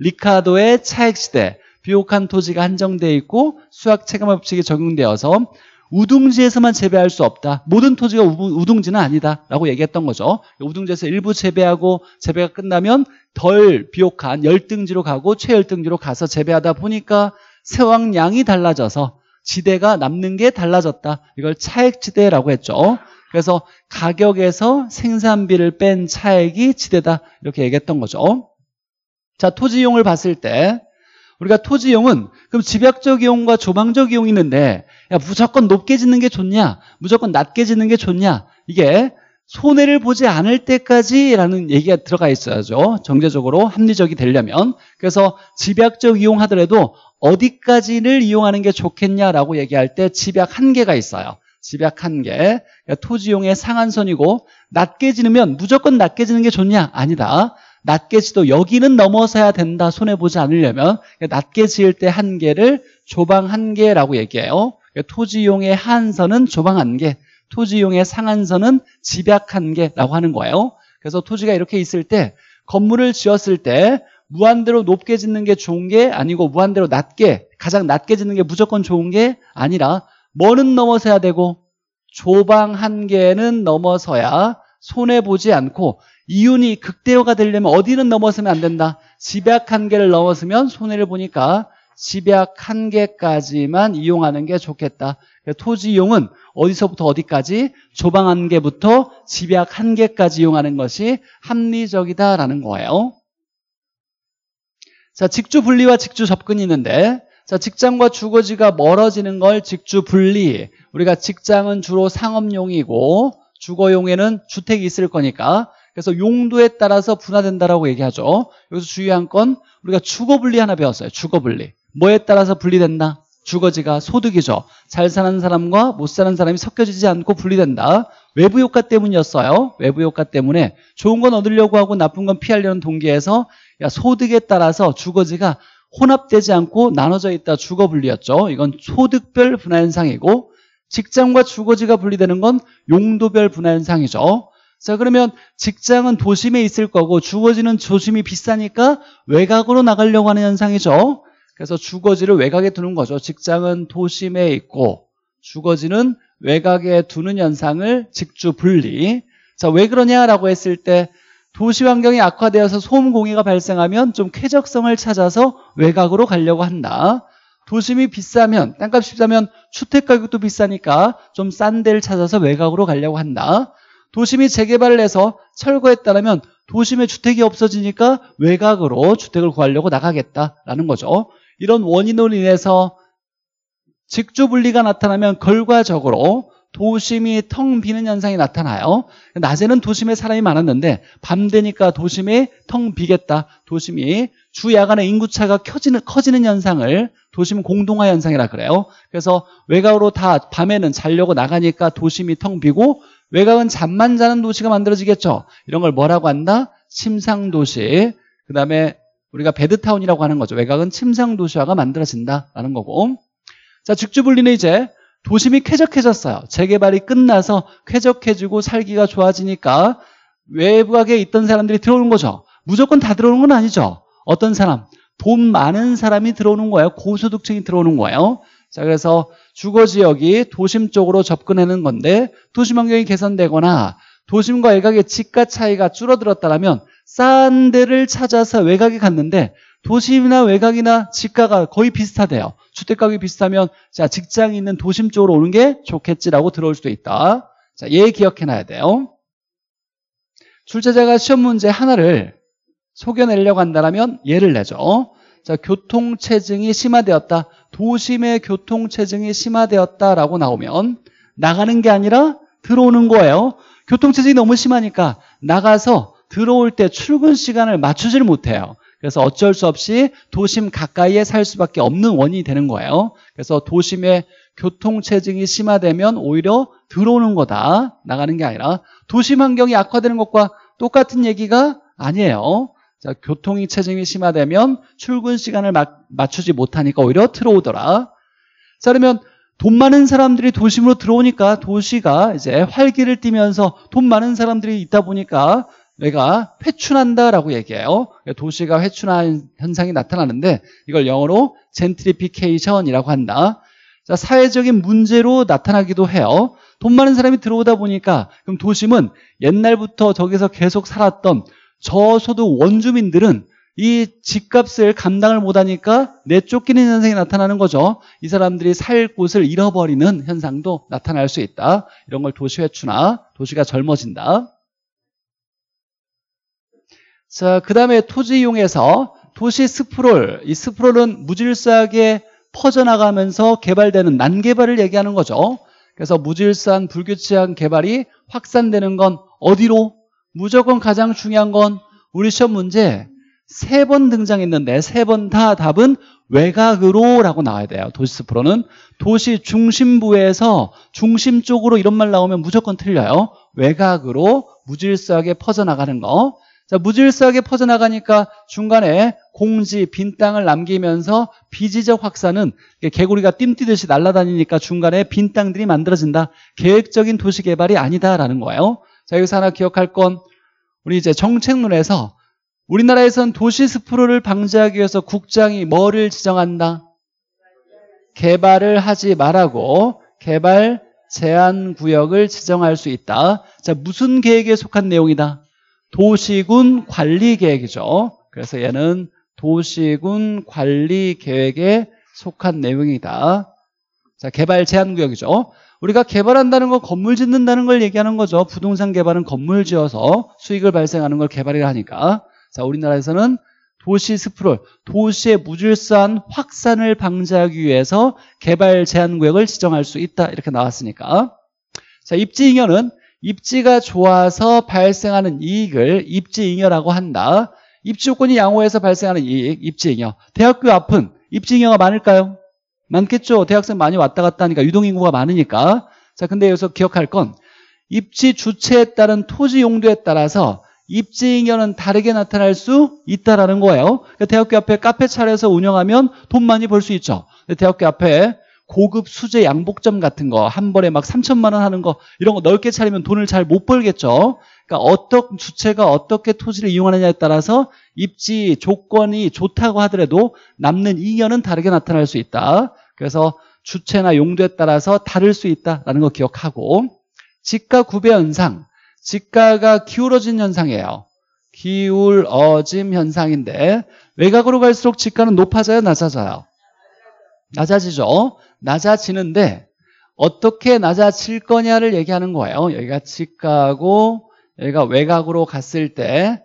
리카도의 차액 시대 비옥한 토지가 한정되어 있고 수학 체감 법칙이 적용되어서 우둥지에서만 재배할 수 없다. 모든 토지가 우둥지는 아니다라고 얘기했던 거죠. 우둥지에서 일부 재배하고 재배가 끝나면 덜 비옥한 열등지로 가고 최열등지로 가서 재배하다 보니까 세왕량이 달라져서 지대가 남는 게 달라졌다. 이걸 차액지대라고 했죠. 그래서 가격에서 생산비를 뺀 차액이 지대다 이렇게 얘기했던 거죠. 자, 토지 용을 봤을 때 우리가 토지 용은 그럼 집약적 이용과 조망적 이용이 있는데 야, 무조건 높게 짓는 게 좋냐? 무조건 낮게 짓는 게 좋냐? 이게 손해를 보지 않을 때까지라는 얘기가 들어가 있어야죠. 정제적으로 합리적이 되려면. 그래서 집약적 이용하더라도 어디까지를 이용하는 게 좋겠냐라고 얘기할 때 집약 한계가 있어요. 집약 한계. 그러니까 토지용의 상한선이고 낮게 지으면 무조건 낮게 지는 게 좋냐? 아니다. 낮게지도 여기는 넘어서야 된다 손해보지 않으려면 그러니까 낮게 지을 때 한계를 조방 한계라고 얘기해요 그러니까 토지용의 한선은 조방 한계 토지용의 상한선은 집약 한계라고 하는 거예요 그래서 토지가 이렇게 있을 때 건물을 지었을 때 무한대로 높게 짓는 게 좋은 게 아니고 무한대로 낮게 가장 낮게 짓는 게 무조건 좋은 게 아니라 뭐는 넘어서야 되고 조방 한계는 넘어서야 손해보지 않고 이윤이 극대화가 되려면 어디는 넘어서면 안 된다. 집약 한계를 넘어서면 손해를 보니까 집약 한계까지만 이용하는 게 좋겠다. 그러니까 토지 이용은 어디서부터 어디까지 조방 한계부터 집약 한계까지 이용하는 것이 합리적이다라는 거예요. 자, 직주 분리와 직주 접근이 있는데 자, 직장과 주거지가 멀어지는 걸 직주 분리. 우리가 직장은 주로 상업용이고 주거용에는 주택이 있을 거니까 그래서 용도에 따라서 분화된다라고 얘기하죠. 여기서 주의한 건 우리가 주거분리 하나 배웠어요. 주거분리. 뭐에 따라서 분리된다? 주거지가 소득이죠. 잘 사는 사람과 못 사는 사람이 섞여지지 않고 분리된다. 외부 효과 때문이었어요. 외부 효과 때문에 좋은 건 얻으려고 하고 나쁜 건 피하려는 동기에서 야, 소득에 따라서 주거지가 혼합되지 않고 나눠져 있다 주거 분리였죠. 이건 소득별 분화 현상이고 직장과 주거지가 분리되는 건 용도별 분화 현상이죠. 자 그러면 직장은 도심에 있을 거고 주거지는 조심이 비싸니까 외곽으로 나가려고 하는 현상이죠. 그래서 주거지를 외곽에 두는 거죠. 직장은 도심에 있고 주거지는 외곽에 두는 현상을 직주 분리. 자, 왜 그러냐라고 했을 때 도시 환경이 악화되어서 소음 공해가 발생하면 좀 쾌적성을 찾아서 외곽으로 가려고 한다. 도심이 비싸면 땅값이 비싸면 주택 가격도 비싸니까 좀 싼 데를 찾아서 외곽으로 가려고 한다. 도심이 재개발을 해서 철거했다면 도심에 주택이 없어지니까 외곽으로 주택을 구하려고 나가겠다라는 거죠. 이런 원인으로 인해서 직주분리가 나타나면 결과적으로 도심이 텅 비는 현상이 나타나요. 낮에는 도심에 사람이 많았는데 밤 되니까 도심이 텅 비겠다. 도심이 주야간의 인구차가 켜지는, 커지는 현상을 도심 공동화 현상이라 그래요. 그래서 외곽으로 다 밤에는 자려고 나가니까 도심이 텅 비고 외곽은 잠만 자는 도시가 만들어지겠죠. 이런 걸 뭐라고 한다? 침상도시. 그 다음에 우리가 베드타운이라고 하는 거죠. 외곽은 침상도시화가 만들어진다라는 거고. 자, 직주분리는 이제 도심이 쾌적해졌어요. 재개발이 끝나서 쾌적해지고 살기가 좋아지니까 외곽에 있던 사람들이 들어오는 거죠. 무조건 다 들어오는 건 아니죠. 어떤 사람, 돈 많은 사람이 들어오는 거예요. 고소득층이 들어오는 거예요. 자, 그래서 주거 지역이 도심 쪽으로 접근하는 건데 도심 환경이 개선되거나 도심과 외곽의 집가 차이가 줄어들었다면 싼 데를 찾아서 외곽에 갔는데 도심이나 외곽이나 집가가 거의 비슷하대요. 주택 가격이 비슷하면 자 직장이 있는 도심 쪽으로 오는 게 좋겠지라고 들어올 수도 있다. 자, 얘 기억해놔야 돼요. 출제자가 시험 문제 하나를 속여내려고 한다면 예를 내죠. 자, 교통체증이 심화되었다. 도심의 교통체증이 심화되었다라고 나오면 나가는 게 아니라 들어오는 거예요. 교통체증이 너무 심하니까 나가서 들어올 때 출근 시간을 맞추질 못해요. 그래서 어쩔 수 없이 도심 가까이에 살 수밖에 없는 원인이 되는 거예요. 그래서 도심의 교통체증이 심화되면 오히려 들어오는 거다. 나가는 게 아니라 도심 환경이 악화되는 것과 똑같은 얘기가 아니에요. 자, 교통이 체증이 심화되면 출근 시간을 맞추지 못하니까 오히려 들어오더라. 자, 그러면 돈 많은 사람들이 도심으로 들어오니까 도시가 이제 활기를 띠면서 돈 많은 사람들이 있다 보니까 내가 회춘한다라고 얘기해요. 도시가 회춘한 현상이 나타나는데 이걸 영어로 젠트리피케이션이라고 한다. 자, 사회적인 문제로 나타나기도 해요. 돈 많은 사람이 들어오다 보니까 그럼 도심은 옛날부터 저기서 계속 살았던 저소득 원주민들은 이 집값을 감당을 못하니까 내쫓기는 현상이 나타나는 거죠. 이 사람들이 살 곳을 잃어버리는 현상도 나타날 수 있다. 이런 걸 도시 회추나 도시가 젊어진다. 자, 그 다음에 토지 이용해서 도시 스프롤, 이 스프롤은 무질서하게 퍼져나가면서 개발되는 난개발을 얘기하는 거죠. 그래서 무질서한 불규칙한 개발이 확산되는 건 어디로? 무조건 가장 중요한 건 우리 시험 문제 세 번 등장했는데 세 번 다 답은 외곽으로라고 나와야 돼요. 도시스 프로는 도시 중심부에서 중심 쪽으로 이런 말 나오면 무조건 틀려요. 외곽으로 무질서하게 퍼져나가는 거. 자, 무질서하게 퍼져나가니까 중간에 공지, 빈 땅을 남기면서 비지적 확산은 개구리가 뜀뛰듯이 날아다니니까 중간에 빈 땅들이 만들어진다. 계획적인 도시 개발이 아니다라는 거예요. 자, 여기서 하나 기억할 건 우리 이제 정책론에서 우리나라에선 도시 스프로를 방지하기 위해서 국장이 뭐를 지정한다? 개발을 하지 말라고 개발 제한 구역을 지정할 수 있다. 자, 무슨 계획에 속한 내용이다? 도시군 관리 계획이죠. 그래서 얘는 도시군 관리 계획에 속한 내용이다. 자, 개발 제한 구역이죠. 우리가 개발한다는 건 건물 짓는다는 걸 얘기하는 거죠. 부동산 개발은 건물 지어서 수익을 발생하는 걸 개발이라 하니까. 자, 우리나라에서는 도시 스프롤, 도시의 무질서한 확산을 방지하기 위해서 개발 제한 구역을 지정할 수 있다. 이렇게 나왔으니까. 자, 입지 잉여는 입지가 좋아서 발생하는 이익을 입지 잉여라고 한다. 입지 조건이 양호해서 발생하는 이익, 입지 잉여. 대학교 앞은 입지 잉여가 많을까요? 많겠죠. 대학생 많이 왔다 갔다 하니까 유동인구가 많으니까. 자, 근데 여기서 기억할 건 입지 주체에 따른 토지 용도에 따라서 입지 인연은 다르게 나타날 수 있다라는 거예요. 그러니까 대학교 앞에 카페 차려서 운영하면 돈 많이 벌 수 있죠. 대학교 앞에 고급 수제 양복점 같은 거 한 번에 막 3천만 원 하는 거 이런 거 넓게 차리면 돈을 잘 못 벌겠죠. 그러니까 어떤 주체가 어떻게 토지를 이용하느냐에 따라서 입지 조건이 좋다고 하더라도 남는 인연은 다르게 나타날 수 있다. 그래서 주체나 용도에 따라서 다를 수 있다라는 거 기억하고 지가 구배 현상, 지가가 기울어진 현상이에요. 기울어짐 현상인데 외곽으로 갈수록 지가는 높아져요, 낮아져요? 낮아지죠. 낮아지는데 어떻게 낮아질 거냐를 얘기하는 거예요. 여기가 직가고 여기가 외곽으로 갔을 때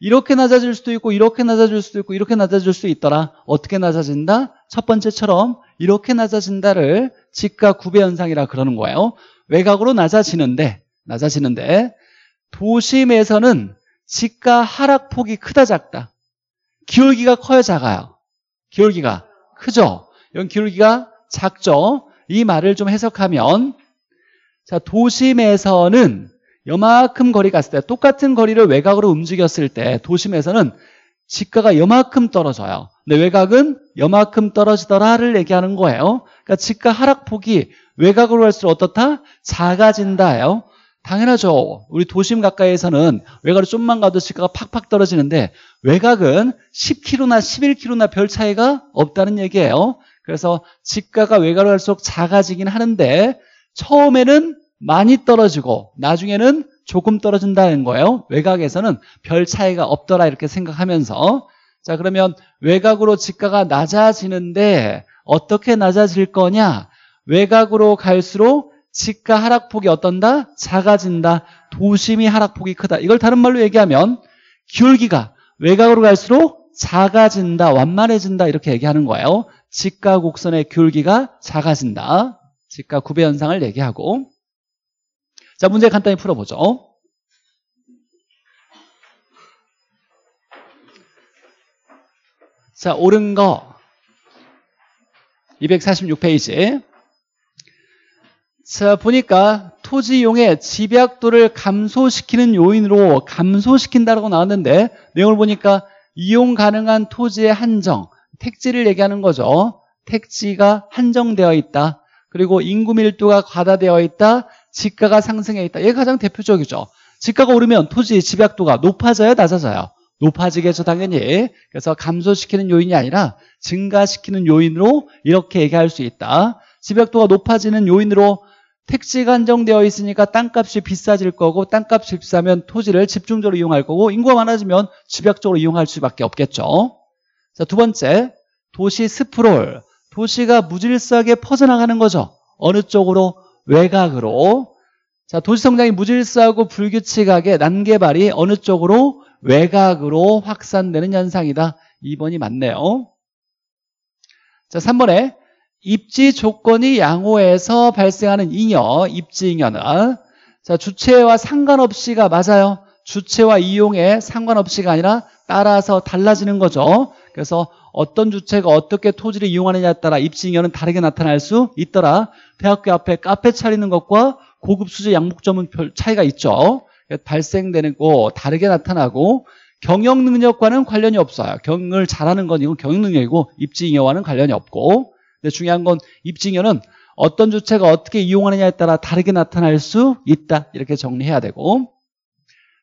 이렇게 낮아질 수도 있고 이렇게 낮아질 수도 있고 이렇게 낮아질 수 있더라. 어떻게 낮아진다? 첫 번째처럼 이렇게 낮아진다를 직각 구배 현상이라 그러는 거예요. 외곽으로 낮아지는데 낮아지는데 도심에서는 직가 하락폭이 크다 작다. 기울기가 커요 작아요. 기울기가 크죠. 여기 기울기가 작죠. 이 말을 좀 해석하면 자 도심에서는 요만큼 거리 갔을 때 똑같은 거리를 외곽으로 움직였을 때 도심에서는 지가가 여만큼 떨어져요. 근데 외곽은 여만큼 떨어지더라를 얘기하는 거예요. 그러니까 지가 하락폭이 외곽으로 갈수록 어떻다? 작아진다요. 당연하죠. 우리 도심 가까이에서는 외곽을 좀만 가도 지가가 팍팍 떨어지는데 외곽은 10km나 11km나 별 차이가 없다는 얘기예요. 그래서 지가가 외곽으로 갈수록 작아지긴 하는데 처음에는 많이 떨어지고 나중에는 조금 떨어진다는 거예요. 외곽에서는 별 차이가 없더라 이렇게 생각하면서 자 그러면 외곽으로 지가가 낮아지는데 어떻게 낮아질 거냐? 외곽으로 갈수록 지가 하락폭이 어떤다? 작아진다. 도심이 하락폭이 크다. 이걸 다른 말로 얘기하면 기울기가 외곽으로 갈수록 작아진다, 완만해진다 이렇게 얘기하는 거예요. 직가 곡선의 기울기가 작아진다. 직가 구배 현상을 얘기하고 자, 문제 간단히 풀어보죠. 어? 자, 옳은 거 246페이지 자, 보니까 토지용의 집약도를 감소시키는 요인으로 감소시킨다라고 나왔는데 내용을 보니까 이용 가능한 토지의 한정, 택지를 얘기하는 거죠. 택지가 한정되어 있다. 그리고 인구 밀도가 과다되어 있다. 지가가 상승해 있다. 얘가 가장 대표적이죠. 지가가 오르면 토지의 집약도가 높아져요, 낮아져요? 높아지겠죠, 당연히. 그래서 감소시키는 요인이 아니라 증가시키는 요인으로 이렇게 얘기할 수 있다. 집약도가 높아지는 요인으로 택지가 안정되어 있으니까 땅값이 비싸질 거고 땅값이 비싸면 토지를 집중적으로 이용할 거고 인구가 많아지면 집약적으로 이용할 수밖에 없겠죠. 자, 두 번째, 도시 스프롤. 도시가 무질서하게 퍼져나가는 거죠. 어느 쪽으로? 외곽으로 자 도시성장이 무질서하고 불규칙하게 난개발이 어느 쪽으로 외곽으로 확산되는 현상이다 2번이 맞네요 자 3번에 입지 조건이 양호해서 발생하는 잉여 입지 잉여는 자 주체와 상관없이가 맞아요 주체와 이용에 상관없이가 아니라 따라서 달라지는 거죠 그래서 어떤 주체가 어떻게 토지를 이용하느냐에 따라 입증이어는 다르게 나타날 수 있더라. 대학교 앞에 카페 차리는 것과 고급 수제 양복점은 별 차이가 있죠. 발생되는 거 다르게 나타나고 경영 능력과는 관련이 없어요. 경영을 잘하는 건 이건 경영 능력이고 입증이어와는 관련이 없고 근데 중요한 건 입증이어는 어떤 주체가 어떻게 이용하느냐에 따라 다르게 나타날 수 있다. 이렇게 정리해야 되고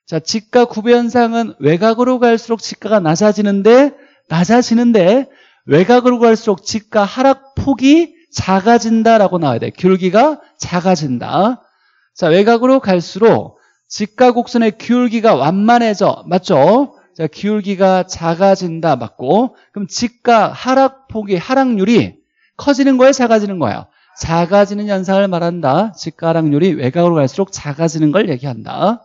자, 직가 구배 현상은 외곽으로 갈수록 직가가 낮아지는데 낮아지는데 외곽으로 갈수록 집가 하락폭이 작아진다라고 나와야 돼. 기울기가 작아진다. 자, 외곽으로 갈수록 집가 곡선의 기울기가 완만해져. 맞죠? 자, 기울기가 작아진다. 맞고. 그럼 집가 하락폭이 하락률이 커지는 거예요, 작아지는 거예요? 작아지는 현상을 말한다. 집가 하락률이 외곽으로 갈수록 작아지는 걸 얘기한다.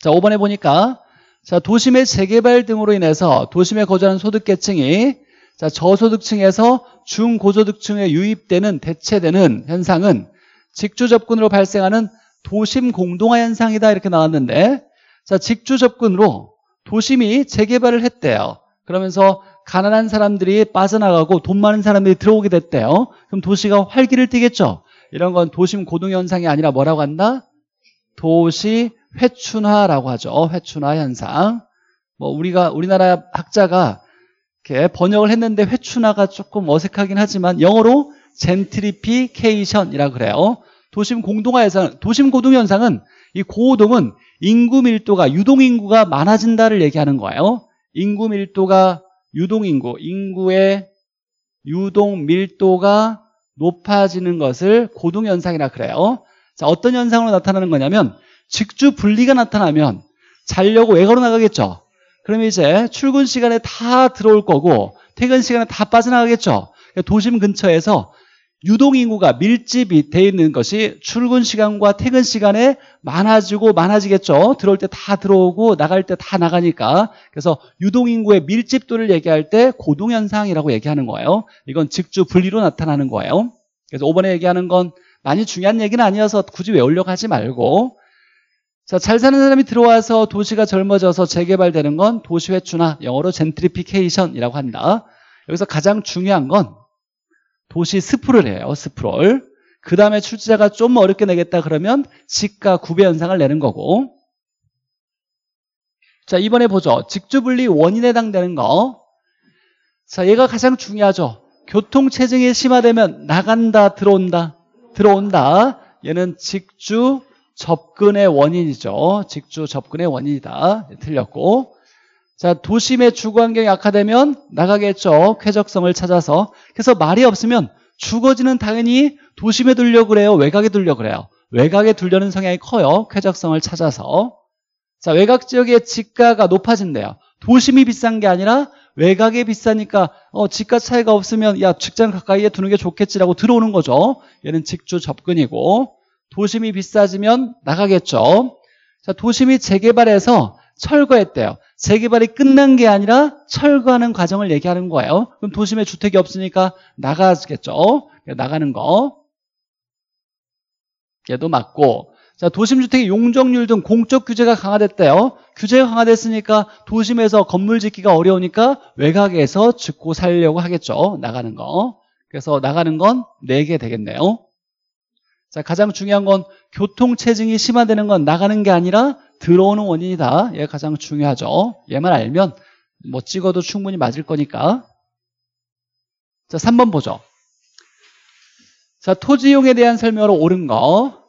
자, 5번에 보니까 자, 도심의 재개발 등으로 인해서 도심에 거주하는 소득계층이 자, 저소득층에서 중고소득층에 유입되는 대체되는 현상은 직주 접근으로 발생하는 도심 공동화 현상이다 이렇게 나왔는데 자, 직주 접근으로 도심이 재개발을 했대요. 그러면서 가난한 사람들이 빠져나가고 돈 많은 사람들이 들어오게 됐대요. 그럼 도시가 활기를 띠겠죠. 이런 건 도심 고등 현상이 아니라 뭐라고 한다? 도시 회춘화라고 하죠. 회춘화 현상. 뭐 우리가 우리나라 학자가 이렇게 번역을 했는데 회춘화가 조금 어색하긴 하지만 영어로 젠트리피케이션이라고 그래요. 도심 공동화 현상, 도심 고동 현상은 이 고동은 인구 밀도가 유동 인구가 많아진다를 얘기하는 거예요. 인구 밀도가 유동 인구, 인구의 유동 밀도가 높아지는 것을 고동 현상이라 그래요. 자, 어떤 현상으로 나타나는 거냐면 직주 분리가 나타나면 자려고 외곽로 나가겠죠. 그러면 이제 출근 시간에 다 들어올 거고 퇴근 시간에 다 빠져나가겠죠. 그러니까 도심 근처에서 유동인구가 밀집이 돼 있는 것이 출근 시간과 퇴근 시간에 많아지고 많아지겠죠. 들어올 때 다 들어오고 나갈 때 다 나가니까. 그래서 유동인구의 밀집도를 얘기할 때 고동현상이라고 얘기하는 거예요. 이건 직주 분리로 나타나는 거예요. 그래서 5번에 얘기하는 건 많이 중요한 얘기는 아니어서 굳이 외우려고 하지 말고 자, 잘 사는 사람이 들어와서 도시가 젊어져서 재개발되는 건 도시 회추나 영어로 젠트리피케이션이라고 한다. 여기서 가장 중요한 건 도시 스프를 해요. 스프롤. 그 다음에 출제자가 좀 어렵게 내겠다 그러면 집가 구배 현상을 내는 거고 자 이번에 보죠. 직주분리 원인에 해당되는 거. 자 얘가 가장 중요하죠. 교통체증이 심화되면 나간다 들어온다 들어온다 얘는 직주 접근의 원인이죠. 직주 접근의 원인이다. 예, 틀렸고. 자, 도심의 주거 환경이 악화되면 나가겠죠. 쾌적성을 찾아서. 그래서 말이 없으면 주거지는 당연히 도심에 두려고 그래요. 외곽에 두려고 그래요. 외곽에 두려는 성향이 커요. 쾌적성을 찾아서. 자, 외곽 지역의 집가가 높아진대요. 도심이 비싼 게 아니라 외곽에 비싸니까 어, 집가 차이가 없으면 야 직장 가까이에 두는 게 좋겠지라고 들어오는 거죠. 얘는 직주 접근이고 도심이 비싸지면 나가겠죠. 자, 도심이 재개발해서 철거했대요. 재개발이 끝난 게 아니라 철거하는 과정을 얘기하는 거예요. 그럼 도심에 주택이 없으니까 나가겠죠. 나가는 거. 얘도 맞고. 자, 도심주택의 용적률 등 공적 규제가 강화됐대요. 규제가 강화됐으니까 도심에서 건물 짓기가 어려우니까 외곽에서 짓고 살려고 하겠죠. 나가는 거. 그래서 나가는 건 4개 되겠네요. 자, 가장 중요한 건 교통체증이 심화되는 건 나가는 게 아니라 들어오는 원인이다. 얘가 예, 가장 중요하죠. 얘만 알면 뭐 찍어도 충분히 맞을 거니까. 자, 3번 보죠. 자, 토지용에 대한 설명으로 옳은 거.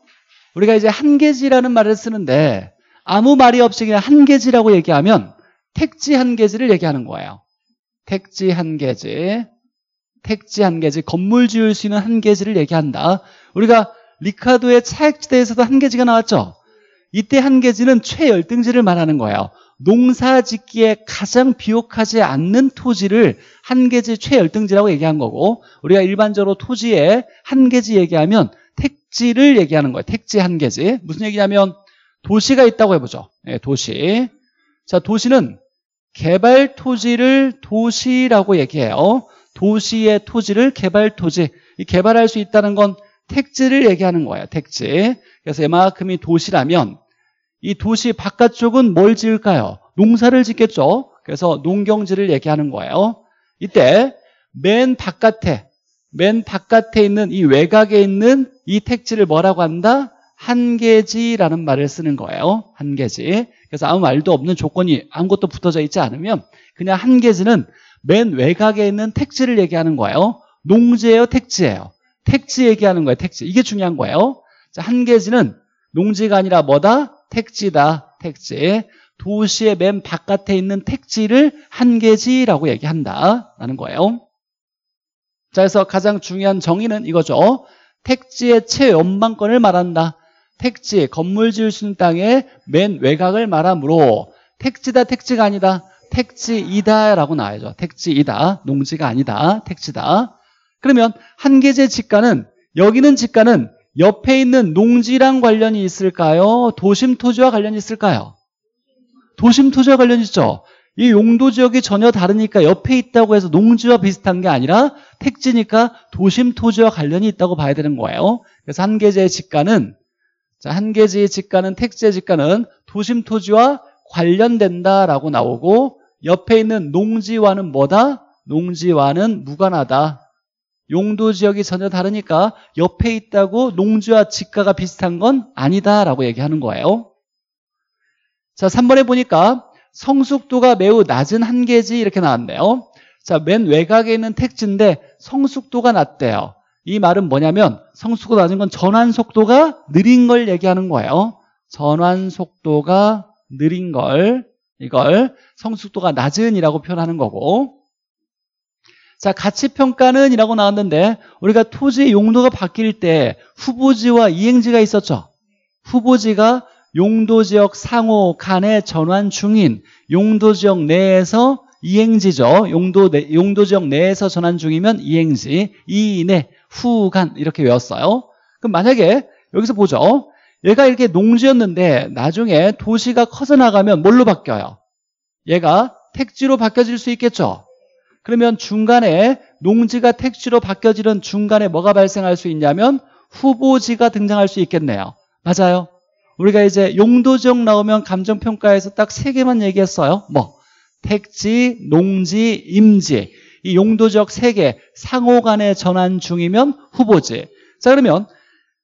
우리가 이제 한계지라는 말을 쓰는데 아무 말이 없이 그냥 한계지라고 얘기하면 택지 한계지를 얘기하는 거예요. 택지 한계지. 택지 한계지. 건물 지을 수 있는 한계지를 얘기한다. 우리가 리카도의 차액지대에서도 한계지가 나왔죠. 이때 한계지는 최열등지를 말하는 거예요. 농사 짓기에 가장 비옥하지 않는 토지를 한계지 최열등지라고 얘기한 거고 우리가 일반적으로 토지에 한계지 얘기하면 택지를 얘기하는 거예요. 택지 한계지. 무슨 얘기냐면 도시가 있다고 해보죠. 네, 도시. 자, 도시는 개발 토지를 도시라고 얘기해요. 도시의 토지를 개발 토지. 개발할 수 있다는 건 택지를 얘기하는 거예요. 택지. 그래서 이만큼이 도시라면 이 도시 바깥쪽은 뭘 지을까요? 농사를 짓겠죠. 그래서 농경지를 얘기하는 거예요. 이때 맨 바깥에 맨 바깥에 있는 이 외곽에 있는 이 택지를 뭐라고 한다? 한계지라는 말을 쓰는 거예요. 한계지. 그래서 아무 말도 없는 조건이 아무것도 붙어져 있지 않으면 그냥 한계지는 맨 외곽에 있는 택지를 얘기하는 거예요. 농지예요, 택지예요. 택지 얘기하는 거예요. 택지. 이게 중요한 거예요. 자, 한계지는 농지가 아니라 뭐다? 택지다. 택지. 도시의 맨 바깥에 있는 택지를 한계지라고 얘기한다. 라는 거예요. 자, 그래서 가장 중요한 정의는 이거죠. 택지의 최연방권을 말한다. 택지, 건물 지을 수 있는 땅의 맨 외곽을 말하므로 택지다, 택지가 아니다. 택지이다라고 나와야죠. 택지이다. 농지가 아니다. 택지다. 그러면 한계제 직가는 여기는 직가는 옆에 있는 농지랑 관련이 있을까요? 도심 토지와 관련이 있을까요? 도심 토지와 관련이 있죠. 이 용도 지역이 전혀 다르니까 옆에 있다고 해서 농지와 비슷한 게 아니라 택지니까 도심 토지와 관련이 있다고 봐야 되는 거예요. 그래서 한계제의 직가는 자, 한계지의 직가는 택지의 직가는 도심 토지와 관련된다라고 나오고 옆에 있는 농지와는 뭐다? 농지와는 무관하다. 용도 지역이 전혀 다르니까 옆에 있다고 농지와 직가가 비슷한 건 아니다라고 얘기하는 거예요. 자, 3번에 보니까 성숙도가 매우 낮은 한계지 이렇게 나왔네요. 자, 맨 외곽에 있는 택지인데 성숙도가 낮대요. 이 말은 뭐냐면 성숙도 낮은 건 전환 속도가 느린 걸 얘기하는 거예요. 전환 속도가 느린 걸 이걸 성숙도가 낮은이라고 표현하는 거고 자, 가치평가는 이라고 나왔는데 우리가 토지의 용도가 바뀔 때 후보지와 이행지가 있었죠. 후보지가 용도지역 상호 간의 전환 중인 용도지역 내에서 이행지죠. 용도 내, 용도지역 내에서 전환 중이면 이행지, 이내, 네, 후간 이렇게 외웠어요. 그럼 만약에 여기서 보죠. 얘가 이렇게 농지였는데 나중에 도시가 커져나가면 뭘로 바뀌어요? 얘가 택지로 바뀌어질 수 있겠죠. 그러면 중간에 농지가 택지로 바뀌어지는 중간에 뭐가 발생할 수 있냐면 후보지가 등장할 수 있겠네요. 맞아요. 우리가 이제 용도지역 나오면 감정평가에서 딱 세 개만 얘기했어요. 뭐 택지, 농지, 임지 이 용도지역 세개 상호 간의 전환 중이면 후보지. 자 그러면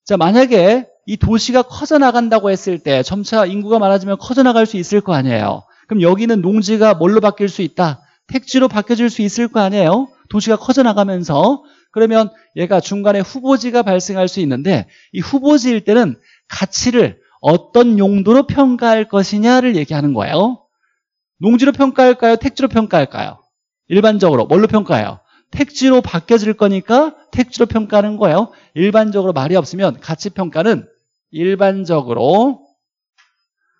자 만약에 이 도시가 커져나간다고 했을 때 점차 인구가 많아지면 커져나갈 수 있을 거 아니에요. 그럼 여기는 농지가 뭘로 바뀔 수 있다? 택지로 바뀌어질 수 있을 거 아니에요? 도시가 커져나가면서 그러면 얘가 중간에 후보지가 발생할 수 있는데 이 후보지일 때는 가치를 어떤 용도로 평가할 것이냐를 얘기하는 거예요 농지로 평가할까요? 택지로 평가할까요? 일반적으로 뭘로 평가해요? 택지로 바뀌어질 거니까 택지로 평가하는 거예요 일반적으로 말이 없으면 가치평가는 일반적으로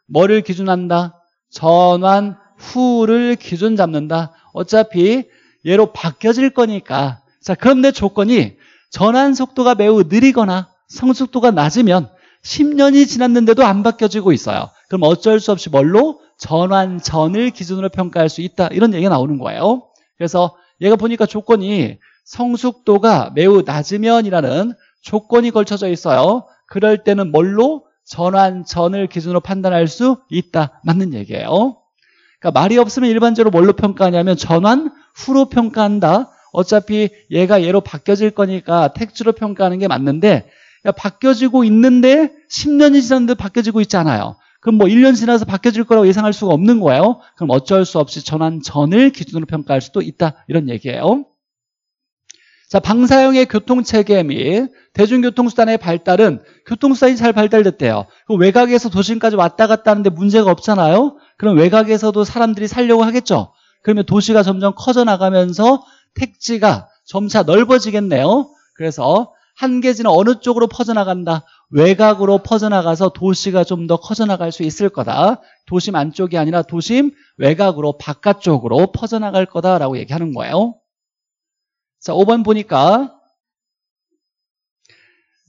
뭐를 기준한다? 전환 후를 기준 잡는다 어차피 얘로 바뀌어질 거니까. 자, 그럼 내 조건이 전환 속도가 매우 느리거나 성숙도가 낮으면 10년이 지났는데도 안 바뀌어지고 있어요. 그럼 어쩔 수 없이 뭘로? 전환전을 기준으로 평가할 수 있다. 이런 얘기가 나오는 거예요. 그래서 얘가 보니까 조건이 성숙도가 매우 낮으면이라는 조건이 걸쳐져 있어요. 그럴 때는 뭘로? 전환전을 기준으로 판단할 수 있다. 맞는 얘기예요. 그러니까 말이 없으면 일반적으로 뭘로 평가하냐면 전환 후로 평가한다. 어차피 얘가 얘로 바뀌어질 거니까 택지로 평가하는 게 맞는데 그러니까 바뀌어지고 있는데 10년이 지났는데 바뀌어지고 있지 않아요. 그럼 뭐 1년 지나서 바뀌어질 거라고 예상할 수가 없는 거예요. 그럼 어쩔 수 없이 전환 전을 기준으로 평가할 수도 있다. 이런 얘기예요. 자, 방사형의 교통체계 및 대중교통수단의 발달은 교통수단이 잘 발달됐대요. 그럼 외곽에서 도심까지 왔다 갔다 하는데 문제가 없잖아요? 그럼 외곽에서도 사람들이 살려고 하겠죠? 그러면 도시가 점점 커져나가면서 택지가 점차 넓어지겠네요. 그래서 한계지는 어느 쪽으로 퍼져나간다? 외곽으로 퍼져나가서 도시가 좀 더 커져나갈 수 있을 거다. 도심 안쪽이 아니라 도심 외곽으로 바깥쪽으로 퍼져나갈 거다라고 얘기하는 거예요. 자, 5번 보니까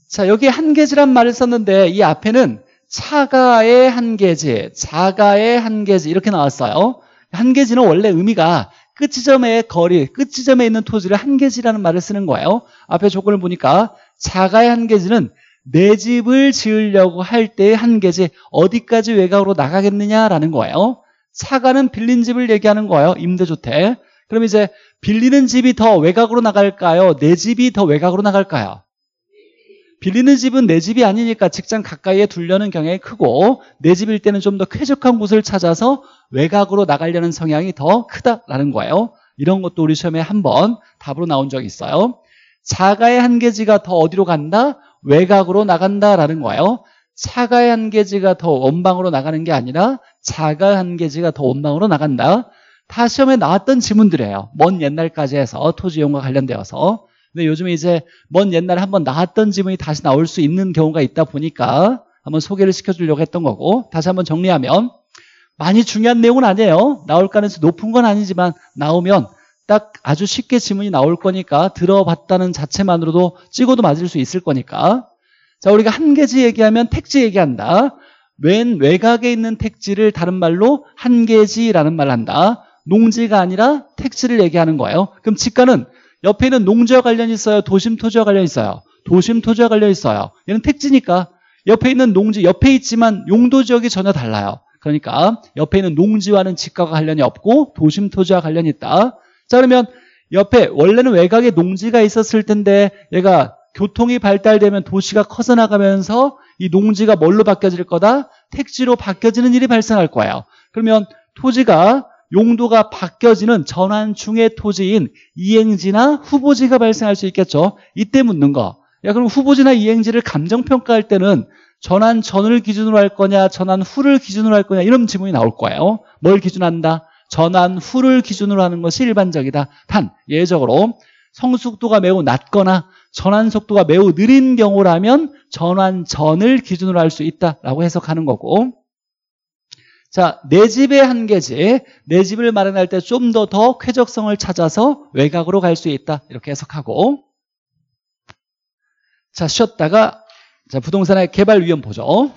자, 여기 에 한계지란 말을 썼는데 이 앞에는 차가의 한계지, 자가의 한계지 이렇게 나왔어요. 한계지는 원래 의미가 끝지점의 거리, 끝지점에 있는 토지를 한계지라는 말을 쓰는 거예요. 앞에 조건을 보니까 자가의 한계지는 내 집을 지으려고 할 때의 한계지 어디까지 외곽으로 나가겠느냐라는 거예요. 차가는 빌린 집을 얘기하는 거예요. 임대주택. 그럼 이제 빌리는 집이 더 외곽으로 나갈까요? 내 집이 더 외곽으로 나갈까요? 빌리는 집은 내 집이 아니니까 직장 가까이에 둘려는 경향이 크고 내 집일 때는 좀 더 쾌적한 곳을 찾아서 외곽으로 나가려는 성향이 더 크다라는 거예요. 이런 것도 우리 시험에 한번 답으로 나온 적이 있어요. 자가의 한계지가 더 어디로 간다? 외곽으로 나간다라는 거예요. 차가의 한계지가 더 원방으로 나가는 게 아니라 자가 의 한계지가 더 원방으로 나간다. 다 시험에 나왔던 지문들이에요. 먼 옛날까지 해서 토지 용과 관련되어서. 근데 요즘에 이제 먼 옛날에 한번 나왔던 지문이 다시 나올 수 있는 경우가 있다 보니까 한번 소개를 시켜주려고 했던 거고 다시 한번 정리하면 많이 중요한 내용은 아니에요. 나올 가능성이 높은 건 아니지만 나오면 딱 아주 쉽게 지문이 나올 거니까 들어봤다는 자체만으로도 찍어도 맞을 수 있을 거니까 자 우리가 한계지 얘기하면 택지 얘기한다. 왼 외곽에 있는 택지를 다른 말로 한계지라는말을 한다. 농지가 아니라 택지를 얘기하는 거예요. 그럼 직가는 옆에 있는 농지와 관련이 있어요? 도심 토지와 관련이 있어요? 도심 토지와 관련이 있어요. 얘는 택지니까 옆에 있는 농지, 옆에 있지만 용도 지역이 전혀 달라요. 그러니까 옆에 있는 농지와는 직가가 관련이 없고 도심 토지와 관련이 있다. 자 그러면 옆에 원래는 외곽에 농지가 있었을 텐데 얘가 교통이 발달되면 도시가 커져 나가면서 이 농지가 뭘로 바뀌어질 거다? 택지로 바뀌어지는 일이 발생할 거예요. 그러면 토지가 용도가 바뀌어지는 전환 중의 토지인 이행지나 후보지가 발생할 수 있겠죠. 이때 묻는 거. 야, 그럼 후보지나 이행지를 감정평가할 때는 전환 전을 기준으로 할 거냐, 전환 후를 기준으로 할 거냐, 이런 질문이 나올 거예요. 뭘 기준한다? 전환 후를 기준으로 하는 것이 일반적이다. 단, 예외적으로 성숙도가 매우 낮거나 전환 속도가 매우 느린 경우라면 전환 전을 기준으로 할 수 있다라고 해석하는 거고 자, 내 집의 한계지. 내 집을 마련할 때좀 더더 더 쾌적성을 찾아서 외곽으로 갈 수 있다. 이렇게 해석하고. 자, 쉬었다가 자, 부동산의 개발 위험 보죠.